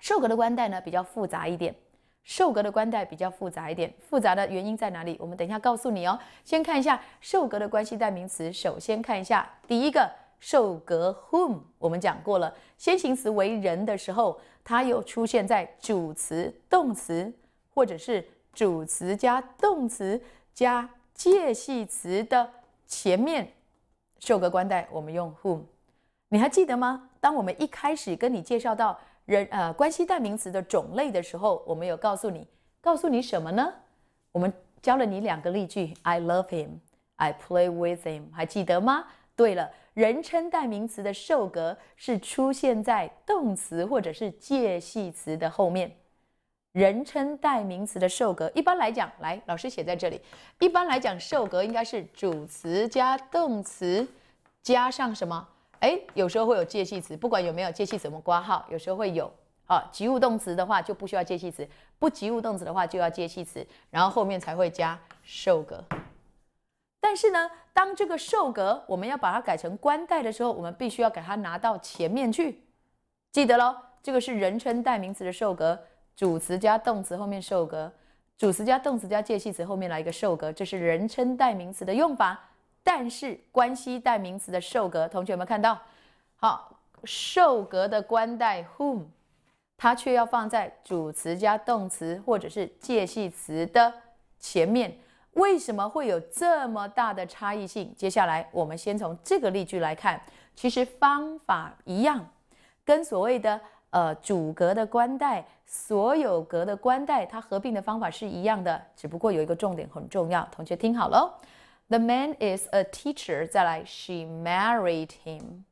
受格的冠带呢比较复杂一点，受格的冠带比较复杂一点，复杂的原因在哪里？我们等一下告诉你哦。先看一下受格的关系代名词，首先看一下第一个。受格 whom 我们讲过了，先行词为人的时候，它又出现在主词动词或者是主词加动词加介系词的前面，受格官代我们用 whom，你还记得吗？当我们一开始跟你介绍到人呃关系代名词的种类的时候，我们有告诉你，告诉你什么呢？我们教了你两个例句，I love him，I play with him，还记得吗？对了，人称代名词的受格是出现在动词或者是介系词的后面。人称代名词的受格，一般来讲，来，老师写在这里。一般来讲，受格应该是主词加动词，加上什么？哎，有时候会有介系词，不管有没有介系词，怎么挂号？有时候会有。啊，及物动词的话就不需要介系词，不及物动词的话就要介系词，然后后面才会加受格。但是呢，当这个受格我们要把它改成官代的时候，我们必须要给它拿到前面去，记得喽。这个是人称代名词的受格，主词加动词后面受格，主词加动词加介系词后面来一个受格，这是人称代名词的用法。但是关系代名词的受格，同学们看到，好，受格的官代 whom，它却要放在主词加动词或者是介系词的前面。为什么会有这么大的差异性？接下来我们先从这个例句来看，其实方法一样，跟所谓的呃主格的冠带、所有格的冠带，它合并的方法是一样的，只不过有一个重点很重要，同学听好喽。The man is a teacher，再来，She married him。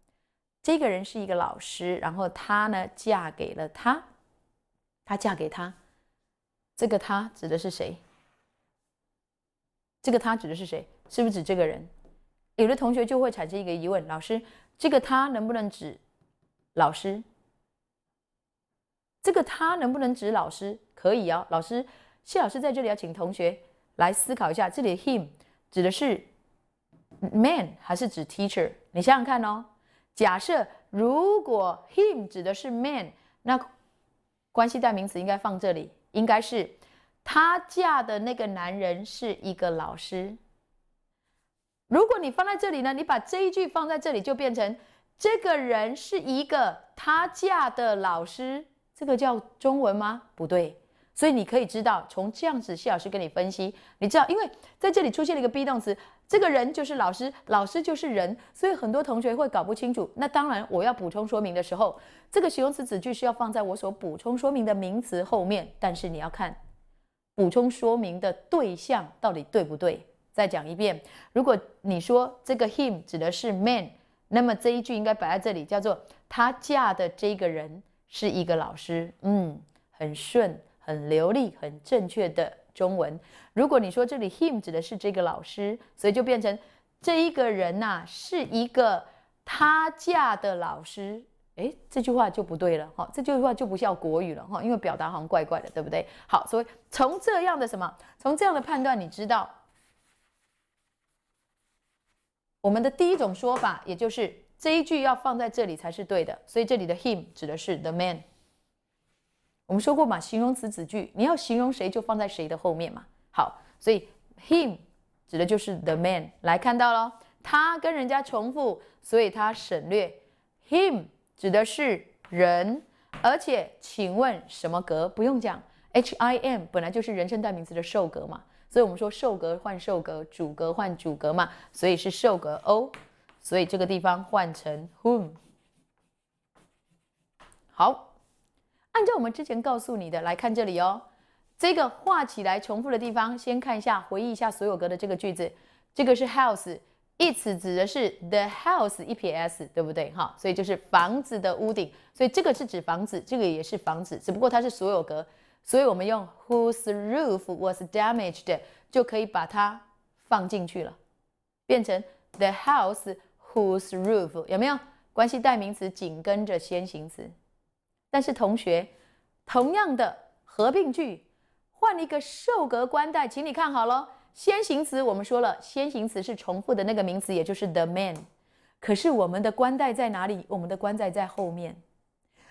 这个人是一个老师，然后她呢嫁给了他，她嫁给他，这个他指的是谁？这个他指的是谁？是不是指这个人？有的同学就会产生一个疑问：老师，这个他能不能指老师？这个他能不能指老师？可以哦，老师，谢老师在这里要请同学来思考一下，这里 him 指的是 man 还是指 teacher？你想想看哦。假设如果 him 指的是 man，那关系代名词应该放这里，应该是。她嫁的那个男人是一个老师。如果你放在这里呢，你把这一句放在这里，就变成这个人是一个她嫁的老师。这个叫中文吗？不对。所以你可以知道，从这样子，谢老师跟你分析，你知道，因为在这里出现了一个 be 动词，这个人就是老师，老师就是人，所以很多同学会搞不清楚。那当然，我要补充说明的时候，这个形容词子句是要放在我所补充说明的名词后面，但是你要看。补充说明的对象到底对不对？再讲一遍。如果你说这个 him 指的是 man，那么这一句应该摆在这里，叫做他嫁的这个人是一个老师。嗯，很顺，很流利，很正确的中文。如果你说这里 him 指的是这个老师，所以就变成这一个人呐是一个他嫁的老师。哎，这句话就不对了哈，这句话就不叫国语了哈，因为表达好像怪怪的，对不对？好，所以从这样的什么，从这样的判断，你知道我们的第一种说法，也就是这一句要放在这里才是对的。所以这里的 him 指的是 the man。我们说过嘛，形容词子句，你要形容谁就放在谁的后面嘛。好，所以 him 指的就是 the man。来看到了，他跟人家重复，所以他省略 him。指的是人，而且，请问什么格？不用讲，H I M 本来就是人称代名词的受格嘛，所以我们说受格换受格，主格换主格嘛，所以是受格 O，所以这个地方换成 Whom。好，按照我们之前告诉你的来看这里哦，这个画起来重复的地方，先看一下，回忆一下所有格的这个句子，这个是 House。its 指的是 the h o u s e 一撇 s 对不对哈？所以就是房子的屋顶，所以这个是指房子，这个也是房子，只不过它是所有格，所以我们用 whose roof was damaged 就可以把它放进去了，变成 the house whose roof 有没有关系代名词紧跟着先行词？但是同学，同样的合并句换一个受格官带，请你看好了。先行词我们说了，先行词是重复的那个名词，也就是 the man。可是我们的冠代在哪里？我们的冠代在后面。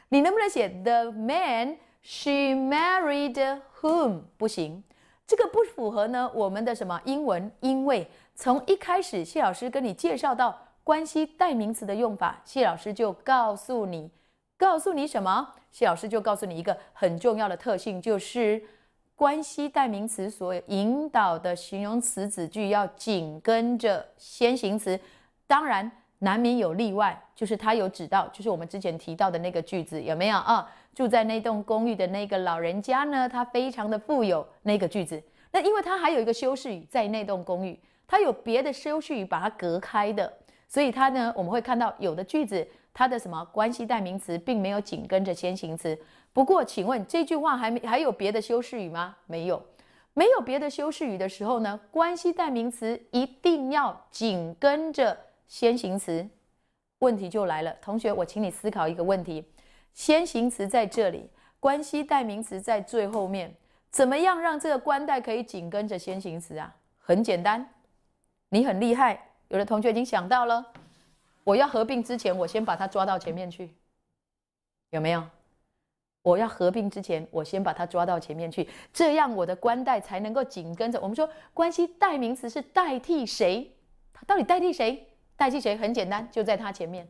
你能不能写 the man she married whom？不行，这个不符合呢。我们的什么英文？因为从一开始谢老师跟你介绍到关系代名词的用法，谢老师就告诉你，告诉你什么？谢老师就告诉你一个很重要的特性，就是。关系代名词所引导的形容词子句要紧跟着先行词，当然难免有例外，就是它有指到，就是我们之前提到的那个句子有没有啊？住在那栋公寓的那个老人家呢？他非常的富有。那个句子，那因为它还有一个修饰语在那栋公寓，它有别的修饰语把它隔开的，所以它呢，我们会看到有的句子它的什么关系代名词并没有紧跟着先行词。不过，请问这句话还没还有别的修饰语吗？没有，没有别的修饰语的时候呢，关系代名词一定要紧跟着先行词。问题就来了，同学，我请你思考一个问题：先行词在这里，关系代名词在最后面，怎么样让这个关代可以紧跟着先行词啊？很简单，你很厉害，有的同学已经想到了，我要合并之前，我先把它抓到前面去，有没有？我要合并之前，我先把它抓到前面去，这样我的官代才能够紧跟着。我们说关系代名词是代替谁？它到底代替谁？代替谁很简单，就在它前面。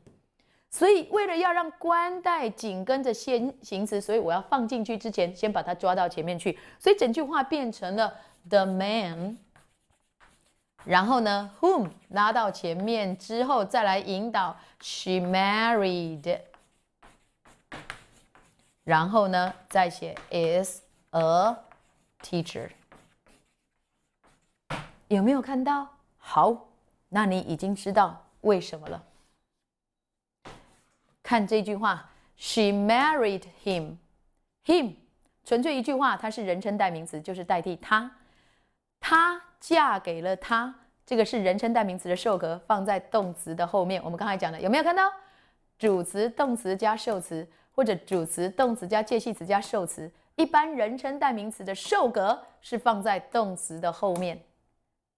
所以为了要让官代紧跟着先行词，所以我要放进去之前，先把它抓到前面去。所以整句话变成了 the man，然后呢 whom 拉到前面之后，再来引导 she married。然后呢，再写 is a teacher。有没有看到？好，那你已经知道为什么了。看这句话，She married him。him，纯粹一句话，它是人称代名词，就是代替他。她嫁给了他。这个是人称代名词的受格，放在动词的后面。我们刚才讲的，有没有看到？主词、动词加受词。或者主词、动词加介系词加受词，一般人称代名词的受格是放在动词的后面。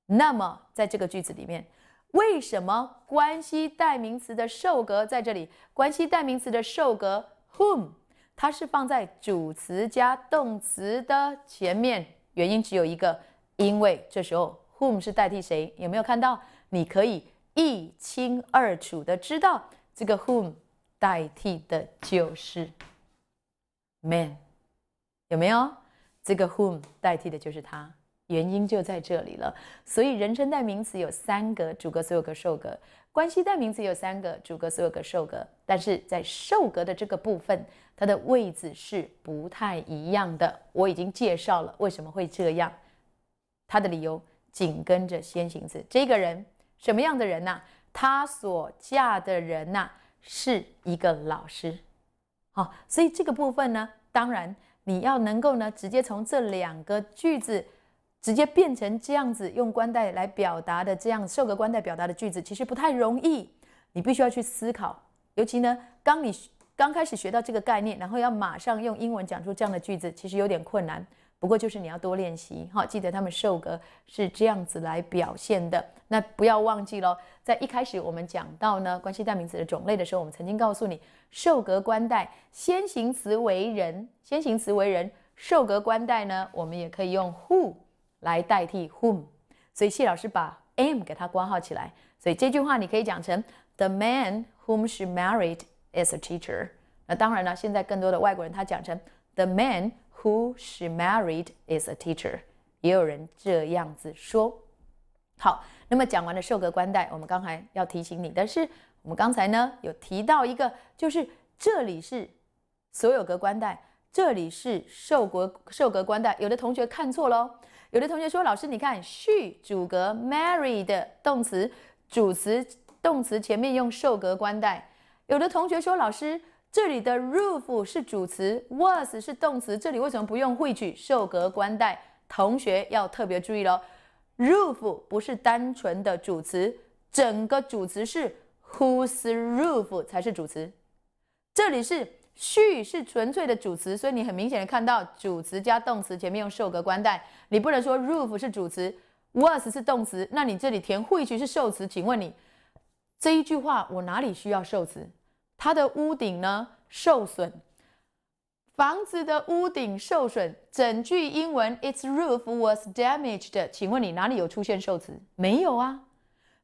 那么，在这个句子里面，为什么关系代名词的受格在这里？关系代名词的受格 whom，它是放在主词加动词的前面。原因只有一个，因为这时候 whom 是代替谁？有没有看到？你可以一清二楚的知道这个 whom。代替的就是 man，有没有？这个 whom 代替的就是他，原因就在这里了。所以，人称代名词有三个：主格、所有格、受格；关系代名词有三个：主格、所有格、受格。但是在受格的这个部分，它的位置是不太一样的。我已经介绍了为什么会这样，它的理由紧跟着先行词。这个人什么样的人呐？他所嫁的人呐。是一个老师，好，所以这个部分呢，当然你要能够呢，直接从这两个句子直接变成这样子用官代来表达的这样受个官代表达的句子，其实不太容易，你必须要去思考。尤其呢，刚你刚开始学到这个概念，然后要马上用英文讲出这样的句子，其实有点困难。不过就是你要多练习哈，记得他们受格是这样子来表现的。那不要忘记喽，在一开始我们讲到呢关系代名词的种类的时候，我们曾经告诉你，受格官代先行词为人，先行词为人，受格官代呢，我们也可以用 who 来代替 whom。所以谢老师把 am 给它挂号起来，所以这句话你可以讲成 the man whom she married is a teacher。那当然了，现在更多的外国人他讲成 the man。Who she married is a teacher，也有人这样子说。好，那么讲完了受格官带，我们刚才要提醒你的是，我们刚才呢有提到一个，就是这里是所有格官带，这里是受格受格官带。有的同学看错喽，有的同学说老师，你看 she 主格 married 动词主词动词前面用受格官带，有的同学说老师。这里的 roof 是主词，was 是动词。这里为什么不用 which 受格关带？同学要特别注意喽，roof 不是单纯的主词，整个主词是 whose roof 才是主词。这里是序是纯粹的主词，所以你很明显的看到主词加动词前面用受格关带，你不能说 roof 是主词，was 是动词，那你这里填 which 是受词。请问你这一句话我哪里需要受词？它的屋顶呢受损，房子的屋顶受损。整句英文 Its roof was damaged。请问你哪里有出现受词？没有啊，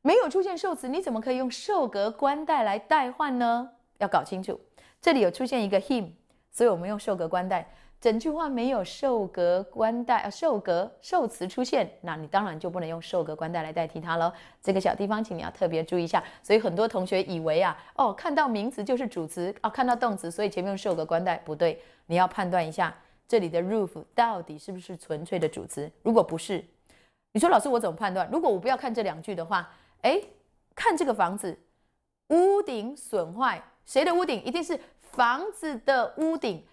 没有出现受词，你怎么可以用受格官带来代换呢？要搞清楚，这里有出现一个 him，所以我们用受格官带。整句话没有受格冠带啊，受格受词出现，那你当然就不能用受格冠带来代替它喽。这个小地方，请你要特别注意一下。所以很多同学以为啊，哦，看到名词就是主词啊，看到动词，所以前面用受格冠带不对。你要判断一下这里的 roof 到底是不是纯粹的主词。如果不是，你说老师我怎么判断？如果我不要看这两句的话，哎，看这个房子，屋顶损坏，谁的屋顶？一定是房子的屋顶。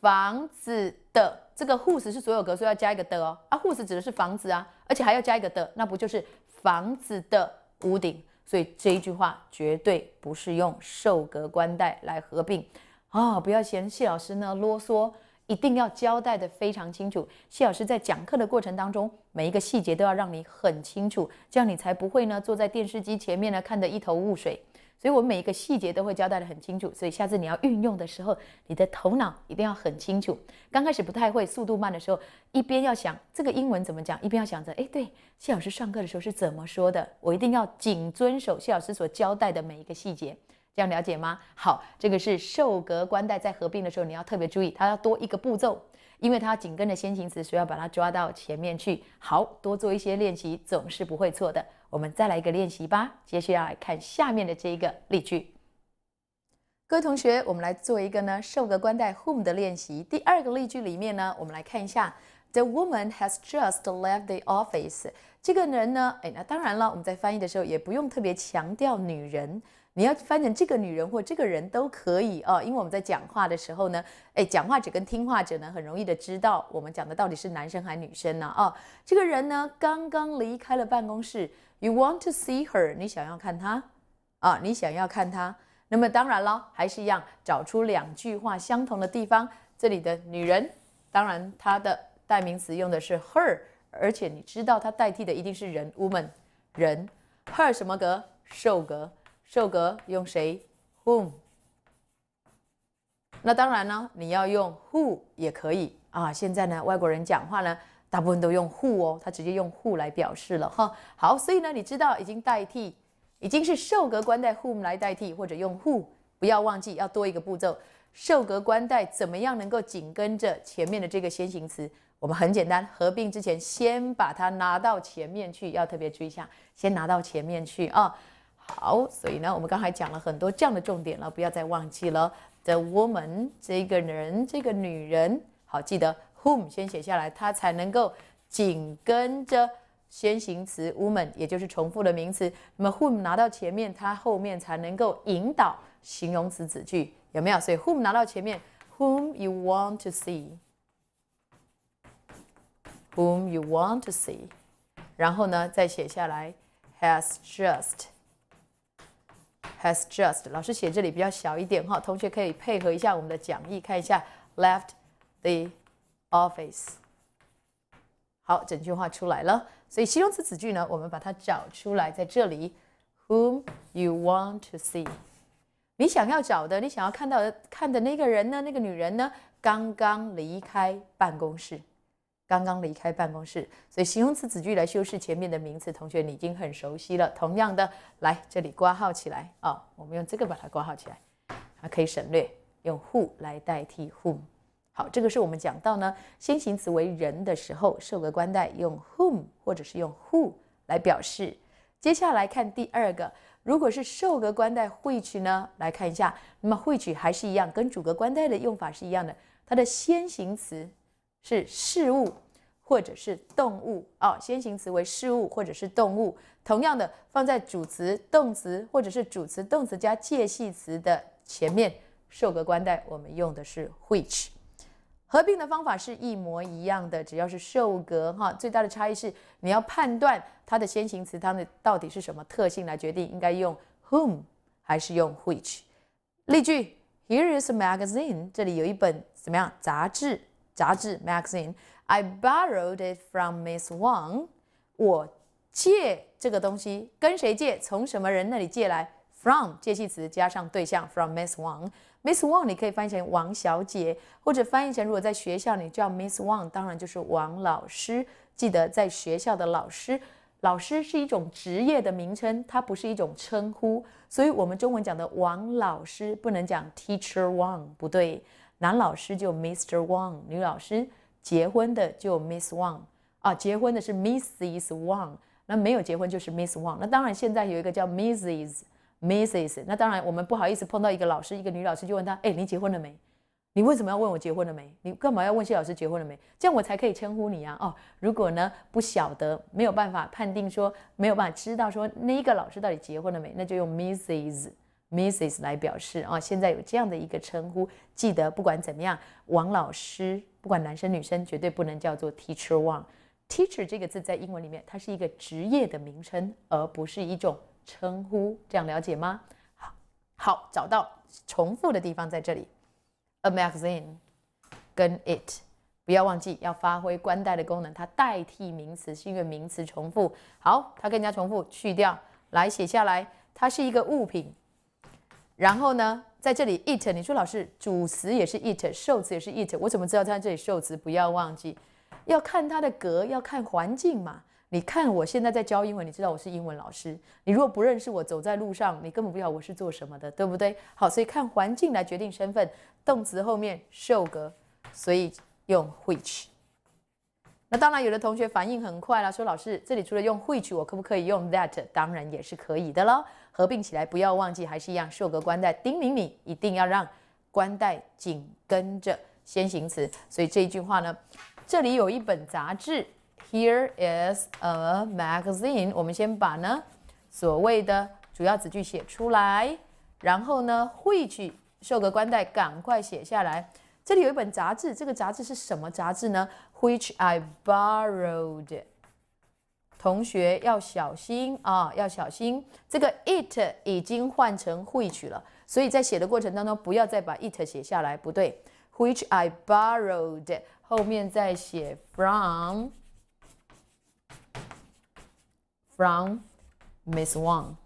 房子的这个 h o s e 是所有格，所以要加一个的哦。啊，h o s e 指的是房子啊，而且还要加一个的，那不就是房子的屋顶？所以这一句话绝对不是用受格官带来合并啊！不要嫌谢老师呢啰嗦，一定要交代的非常清楚。谢老师在讲课的过程当中，每一个细节都要让你很清楚，这样你才不会呢坐在电视机前面呢看得一头雾水。所以，我们每一个细节都会交代的很清楚。所以下次你要运用的时候，你的头脑一定要很清楚。刚开始不太会，速度慢的时候，一边要想这个英文怎么讲，一边要想着，哎，对，谢老师上课的时候是怎么说的？我一定要谨遵守谢老师所交代的每一个细节，这样了解吗？好，这个是受格官带在合并的时候，你要特别注意，它要多一个步骤，因为它紧跟着先行词，所以要把它抓到前面去。好多做一些练习，总是不会错的。我们再来一个练习吧。接下来看下面的这一个例句。各位同学，我们来做一个呢受格官带 whom 的练习。第二个例句里面呢，我们来看一下：The woman has just left the office。这个人呢，哎，那当然了，我们在翻译的时候也不用特别强调女人，你要翻成这个女人或这个人都可以哦，因为我们在讲话的时候呢，哎，讲话者跟听话者呢很容易的知道我们讲的到底是男生还是女生呢啊。这个人呢刚刚离开了办公室。You want to see her？你想要看她，啊，你想要看她。那么当然了，还是一样，找出两句话相同的地方。这里的女人，当然她的代名词用的是 her，而且你知道她代替的一定是人 woman，人 her 什么格？受格，受格用谁？whom。那当然呢，你要用 who 也可以啊。现在呢，外国人讲话呢。大部分都用 who 哦，它直接用 who 来表示了哈。好，所以呢，你知道已经代替，已经是受格官代 whom 来代替，或者用 who，不要忘记要多一个步骤，受格官代怎么样能够紧跟着前面的这个先行词？我们很简单，合并之前先把它拿到前面去，要特别注意一下，先拿到前面去啊。好，所以呢，我们刚才讲了很多这样的重点了，不要再忘记了 the woman 这个人，这个女人，好记得。Whom 先写下来，它才能够紧跟着先行词 woman，也就是重复的名词。那么 whom 拿到前面，它后面才能够引导形容词子句，有没有？所以 whom 拿到前面，whom you want to see，whom you want to see，然后呢再写下来 has just，has just。老师写这里比较小一点哈，同学可以配合一下我们的讲义看一下，left the。Office，好，整句话出来了。所以形容词词句呢，我们把它找出来，在这里，whom you want to see，你想要找的，你想要看到的看的那个人呢，那个女人呢，刚刚离开办公室，刚刚离开办公室。所以形容词词句来修饰前面的名词，同学你已经很熟悉了。同样的，来这里挂号起来啊，我们用这个把它挂号起来，还可以省略，用 who 来代替 whom。好，这个是我们讲到呢，先行词为人的时候，受格官代用 whom 或者是用 who 来表示。接下来看第二个，如果是受格官代 which 呢？来看一下，那么 which 还是一样，跟主格官代的用法是一样的。它的先行词是事物或者是动物啊，先行词为事物或者是动物。同样的，放在主词动词或者是主词动词加介系词的前面，受格官代我们用的是 which。合并的方法是一模一样的，只要是受格哈。最大的差异是你要判断它的先行词，它的到底是什么特性来决定应该用 whom 还是用 which。例句：Here is a magazine。这里有一本怎么样杂志？杂志 magazine。I borrowed it from Miss Wang。我借这个东西跟谁借？从什么人那里借来？From。介系词加上对象 from Miss Wang。Miss Wang，你可以翻译成王小姐，或者翻译成如果在学校你叫 Miss Wang，当然就是王老师。记得在学校的老师，老师是一种职业的名称，它不是一种称呼。所以，我们中文讲的王老师不能讲 Teacher Wang，不对。男老师就 Mr. Wang，女老师结婚的就 Miss Wang，啊，结婚的是 Mrs. Wang，那没有结婚就是 Miss Wang。那当然，现在有一个叫 Mrs. m r s 那当然，我们不好意思碰到一个老师，一个女老师就问他：，哎，你结婚了没？你为什么要问我结婚了没？你干嘛要问谢老师结婚了没？这样我才可以称呼你啊！哦，如果呢不晓得，没有办法判定说没有办法知道说那个老师到底结婚了没，那就用 m r s m r s 来表示啊。现在有这样的一个称呼，记得不管怎么样，王老师，不管男生女生，绝对不能叫做 Teacher Wang。Teacher 这个字在英文里面，它是一个职业的名称，而不是一种。称呼这样了解吗？好，好，找到重复的地方在这里，a magazine，跟 it，不要忘记要发挥冠代的功能，它代替名词，是因为名词重复。好，它更加重复，去掉，来写下来，它是一个物品。然后呢，在这里 it，你说老师主词也是 it，受词也是 it，我怎么知道它这里受词？不要忘记要看它的格，要看环境嘛。你看，我现在在教英文，你知道我是英文老师。你如果不认识我，走在路上，你根本不知道我是做什么的，对不对？好，所以看环境来决定身份。动词后面 show 格，所以用 which。那当然，有的同学反应很快了，说老师，这里除了用 which，我可不可以用 that？当然也是可以的喽。合并起来，不要忘记，还是一样，s h o w 格官代。叮咛你，一定要让官代紧跟着先行词。所以这一句话呢，这里有一本杂志。Here is a magazine。我们先把呢所谓的主要子句写出来，然后呢，汇去授个官带赶快写下来。这里有一本杂志，这个杂志是什么杂志呢？Which I borrowed。同学要小心啊，要小心，这个 it 已经换成汇 h 了，所以在写的过程当中不要再把 it 写下来，不对，which I borrowed 后面再写 from。From Miss Wang。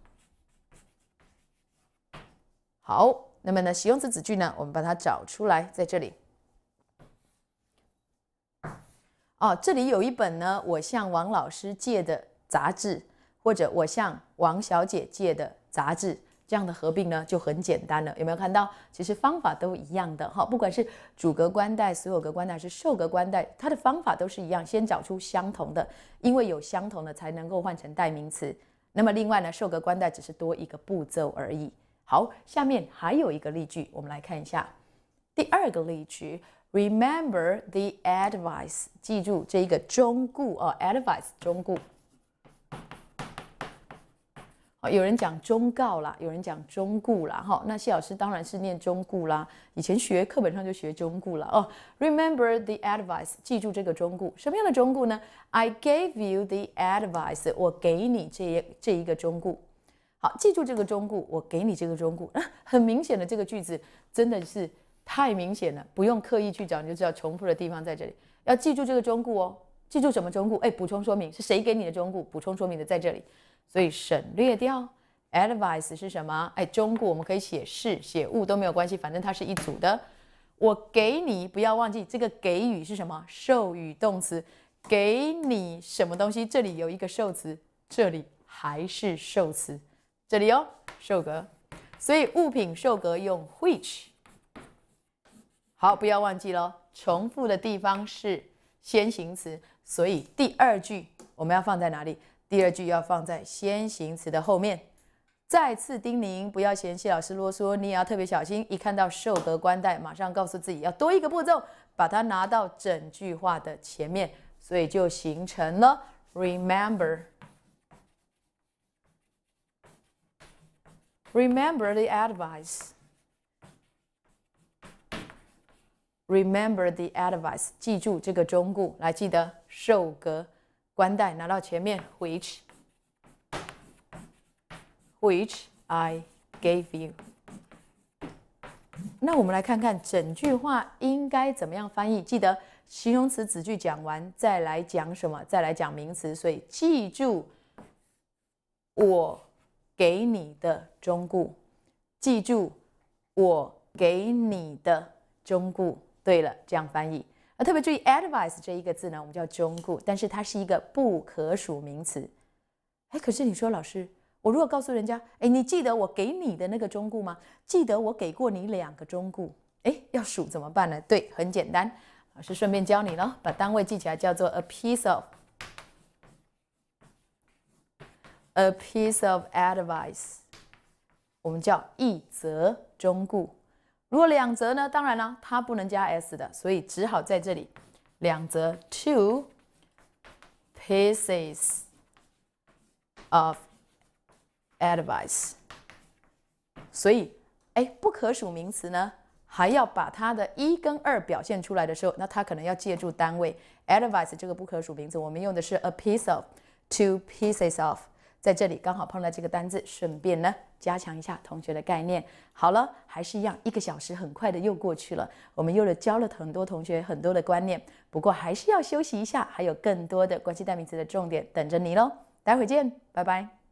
好，那么呢，形容词子句呢，我们把它找出来，在这里。哦，这里有一本呢，我向王老师借的杂志，或者我向王小姐借的杂志。这样的合并呢就很简单了，有没有看到？其实方法都一样的哈，不管是主格官代、所有格官代还是受格官代，它的方法都是一样，先找出相同的，因为有相同的才能够换成代名词。那么另外呢，受格官代只是多一个步骤而已。好，下面还有一个例句，我们来看一下。第二个例句，Remember the advice，记住这一个中固哦 a d v i c e 中固有人讲忠告啦，有人讲忠固啦，哈，那谢老师当然是念忠固啦。以前学课本上就学忠固了哦。Remember the advice，记住这个忠固，什么样的忠固呢？I gave you the advice，我给你这这一个忠固。好，记住这个忠固，我给你这个忠固。很明显的这个句子真的是太明显了，不用刻意去找，你就知道重复的地方在这里。要记住这个忠固哦，记住什么忠固？哎，补充说明是谁给你的忠固？补充说明的在这里。所以省略掉，advice 是什么？哎，中古我们可以写是写物都没有关系，反正它是一组的。我给你，不要忘记这个给予是什么？授予动词，给你什么东西？这里有一个受词，这里还是受词，这里哦受格，所以物品受格用 which。好，不要忘记喽，重复的地方是先行词，所以第二句我们要放在哪里？第二句要放在先行词的后面。再次叮咛，不要嫌弃老师啰嗦，你也要特别小心。一看到受格官代，马上告诉自己要多一个步骤，把它拿到整句话的前面，所以就形成了 remember，remember the advice，remember the advice。记住这个中顾，来记得受格。关带拿到前面，which，which I gave you。那我们来看看整句话应该怎么样翻译。记得形容词子句讲完，再来讲什么？再来讲名词。所以记住，我给你的忠固。记住，我给你的忠固。对了，这样翻译。啊，特别注意 “advice” 这一个字呢，我们叫忠固，但是它是一个不可数名词。哎，可是你说，老师，我如果告诉人家，哎，你记得我给你的那个忠固吗？记得我给过你两个忠固？哎，要数怎么办呢？对，很简单，老师顺便教你了，把单位记起来，叫做 a piece of a piece of advice，我们叫一则忠固。如果两则呢？当然了，它不能加 s 的，所以只好在这里两则 two pieces of advice。所以，哎，不可数名词呢，还要把它的一跟二表现出来的时候，那它可能要借助单位 advice 这个不可数名词，我们用的是 a piece of，two pieces of。在这里刚好碰到这个单字，顺便呢加强一下同学的概念。好了，还是一样，一个小时很快的又过去了，我们又教了很多同学很多的观念。不过还是要休息一下，还有更多的关系代名词的重点等着你喽。待会儿见，拜拜。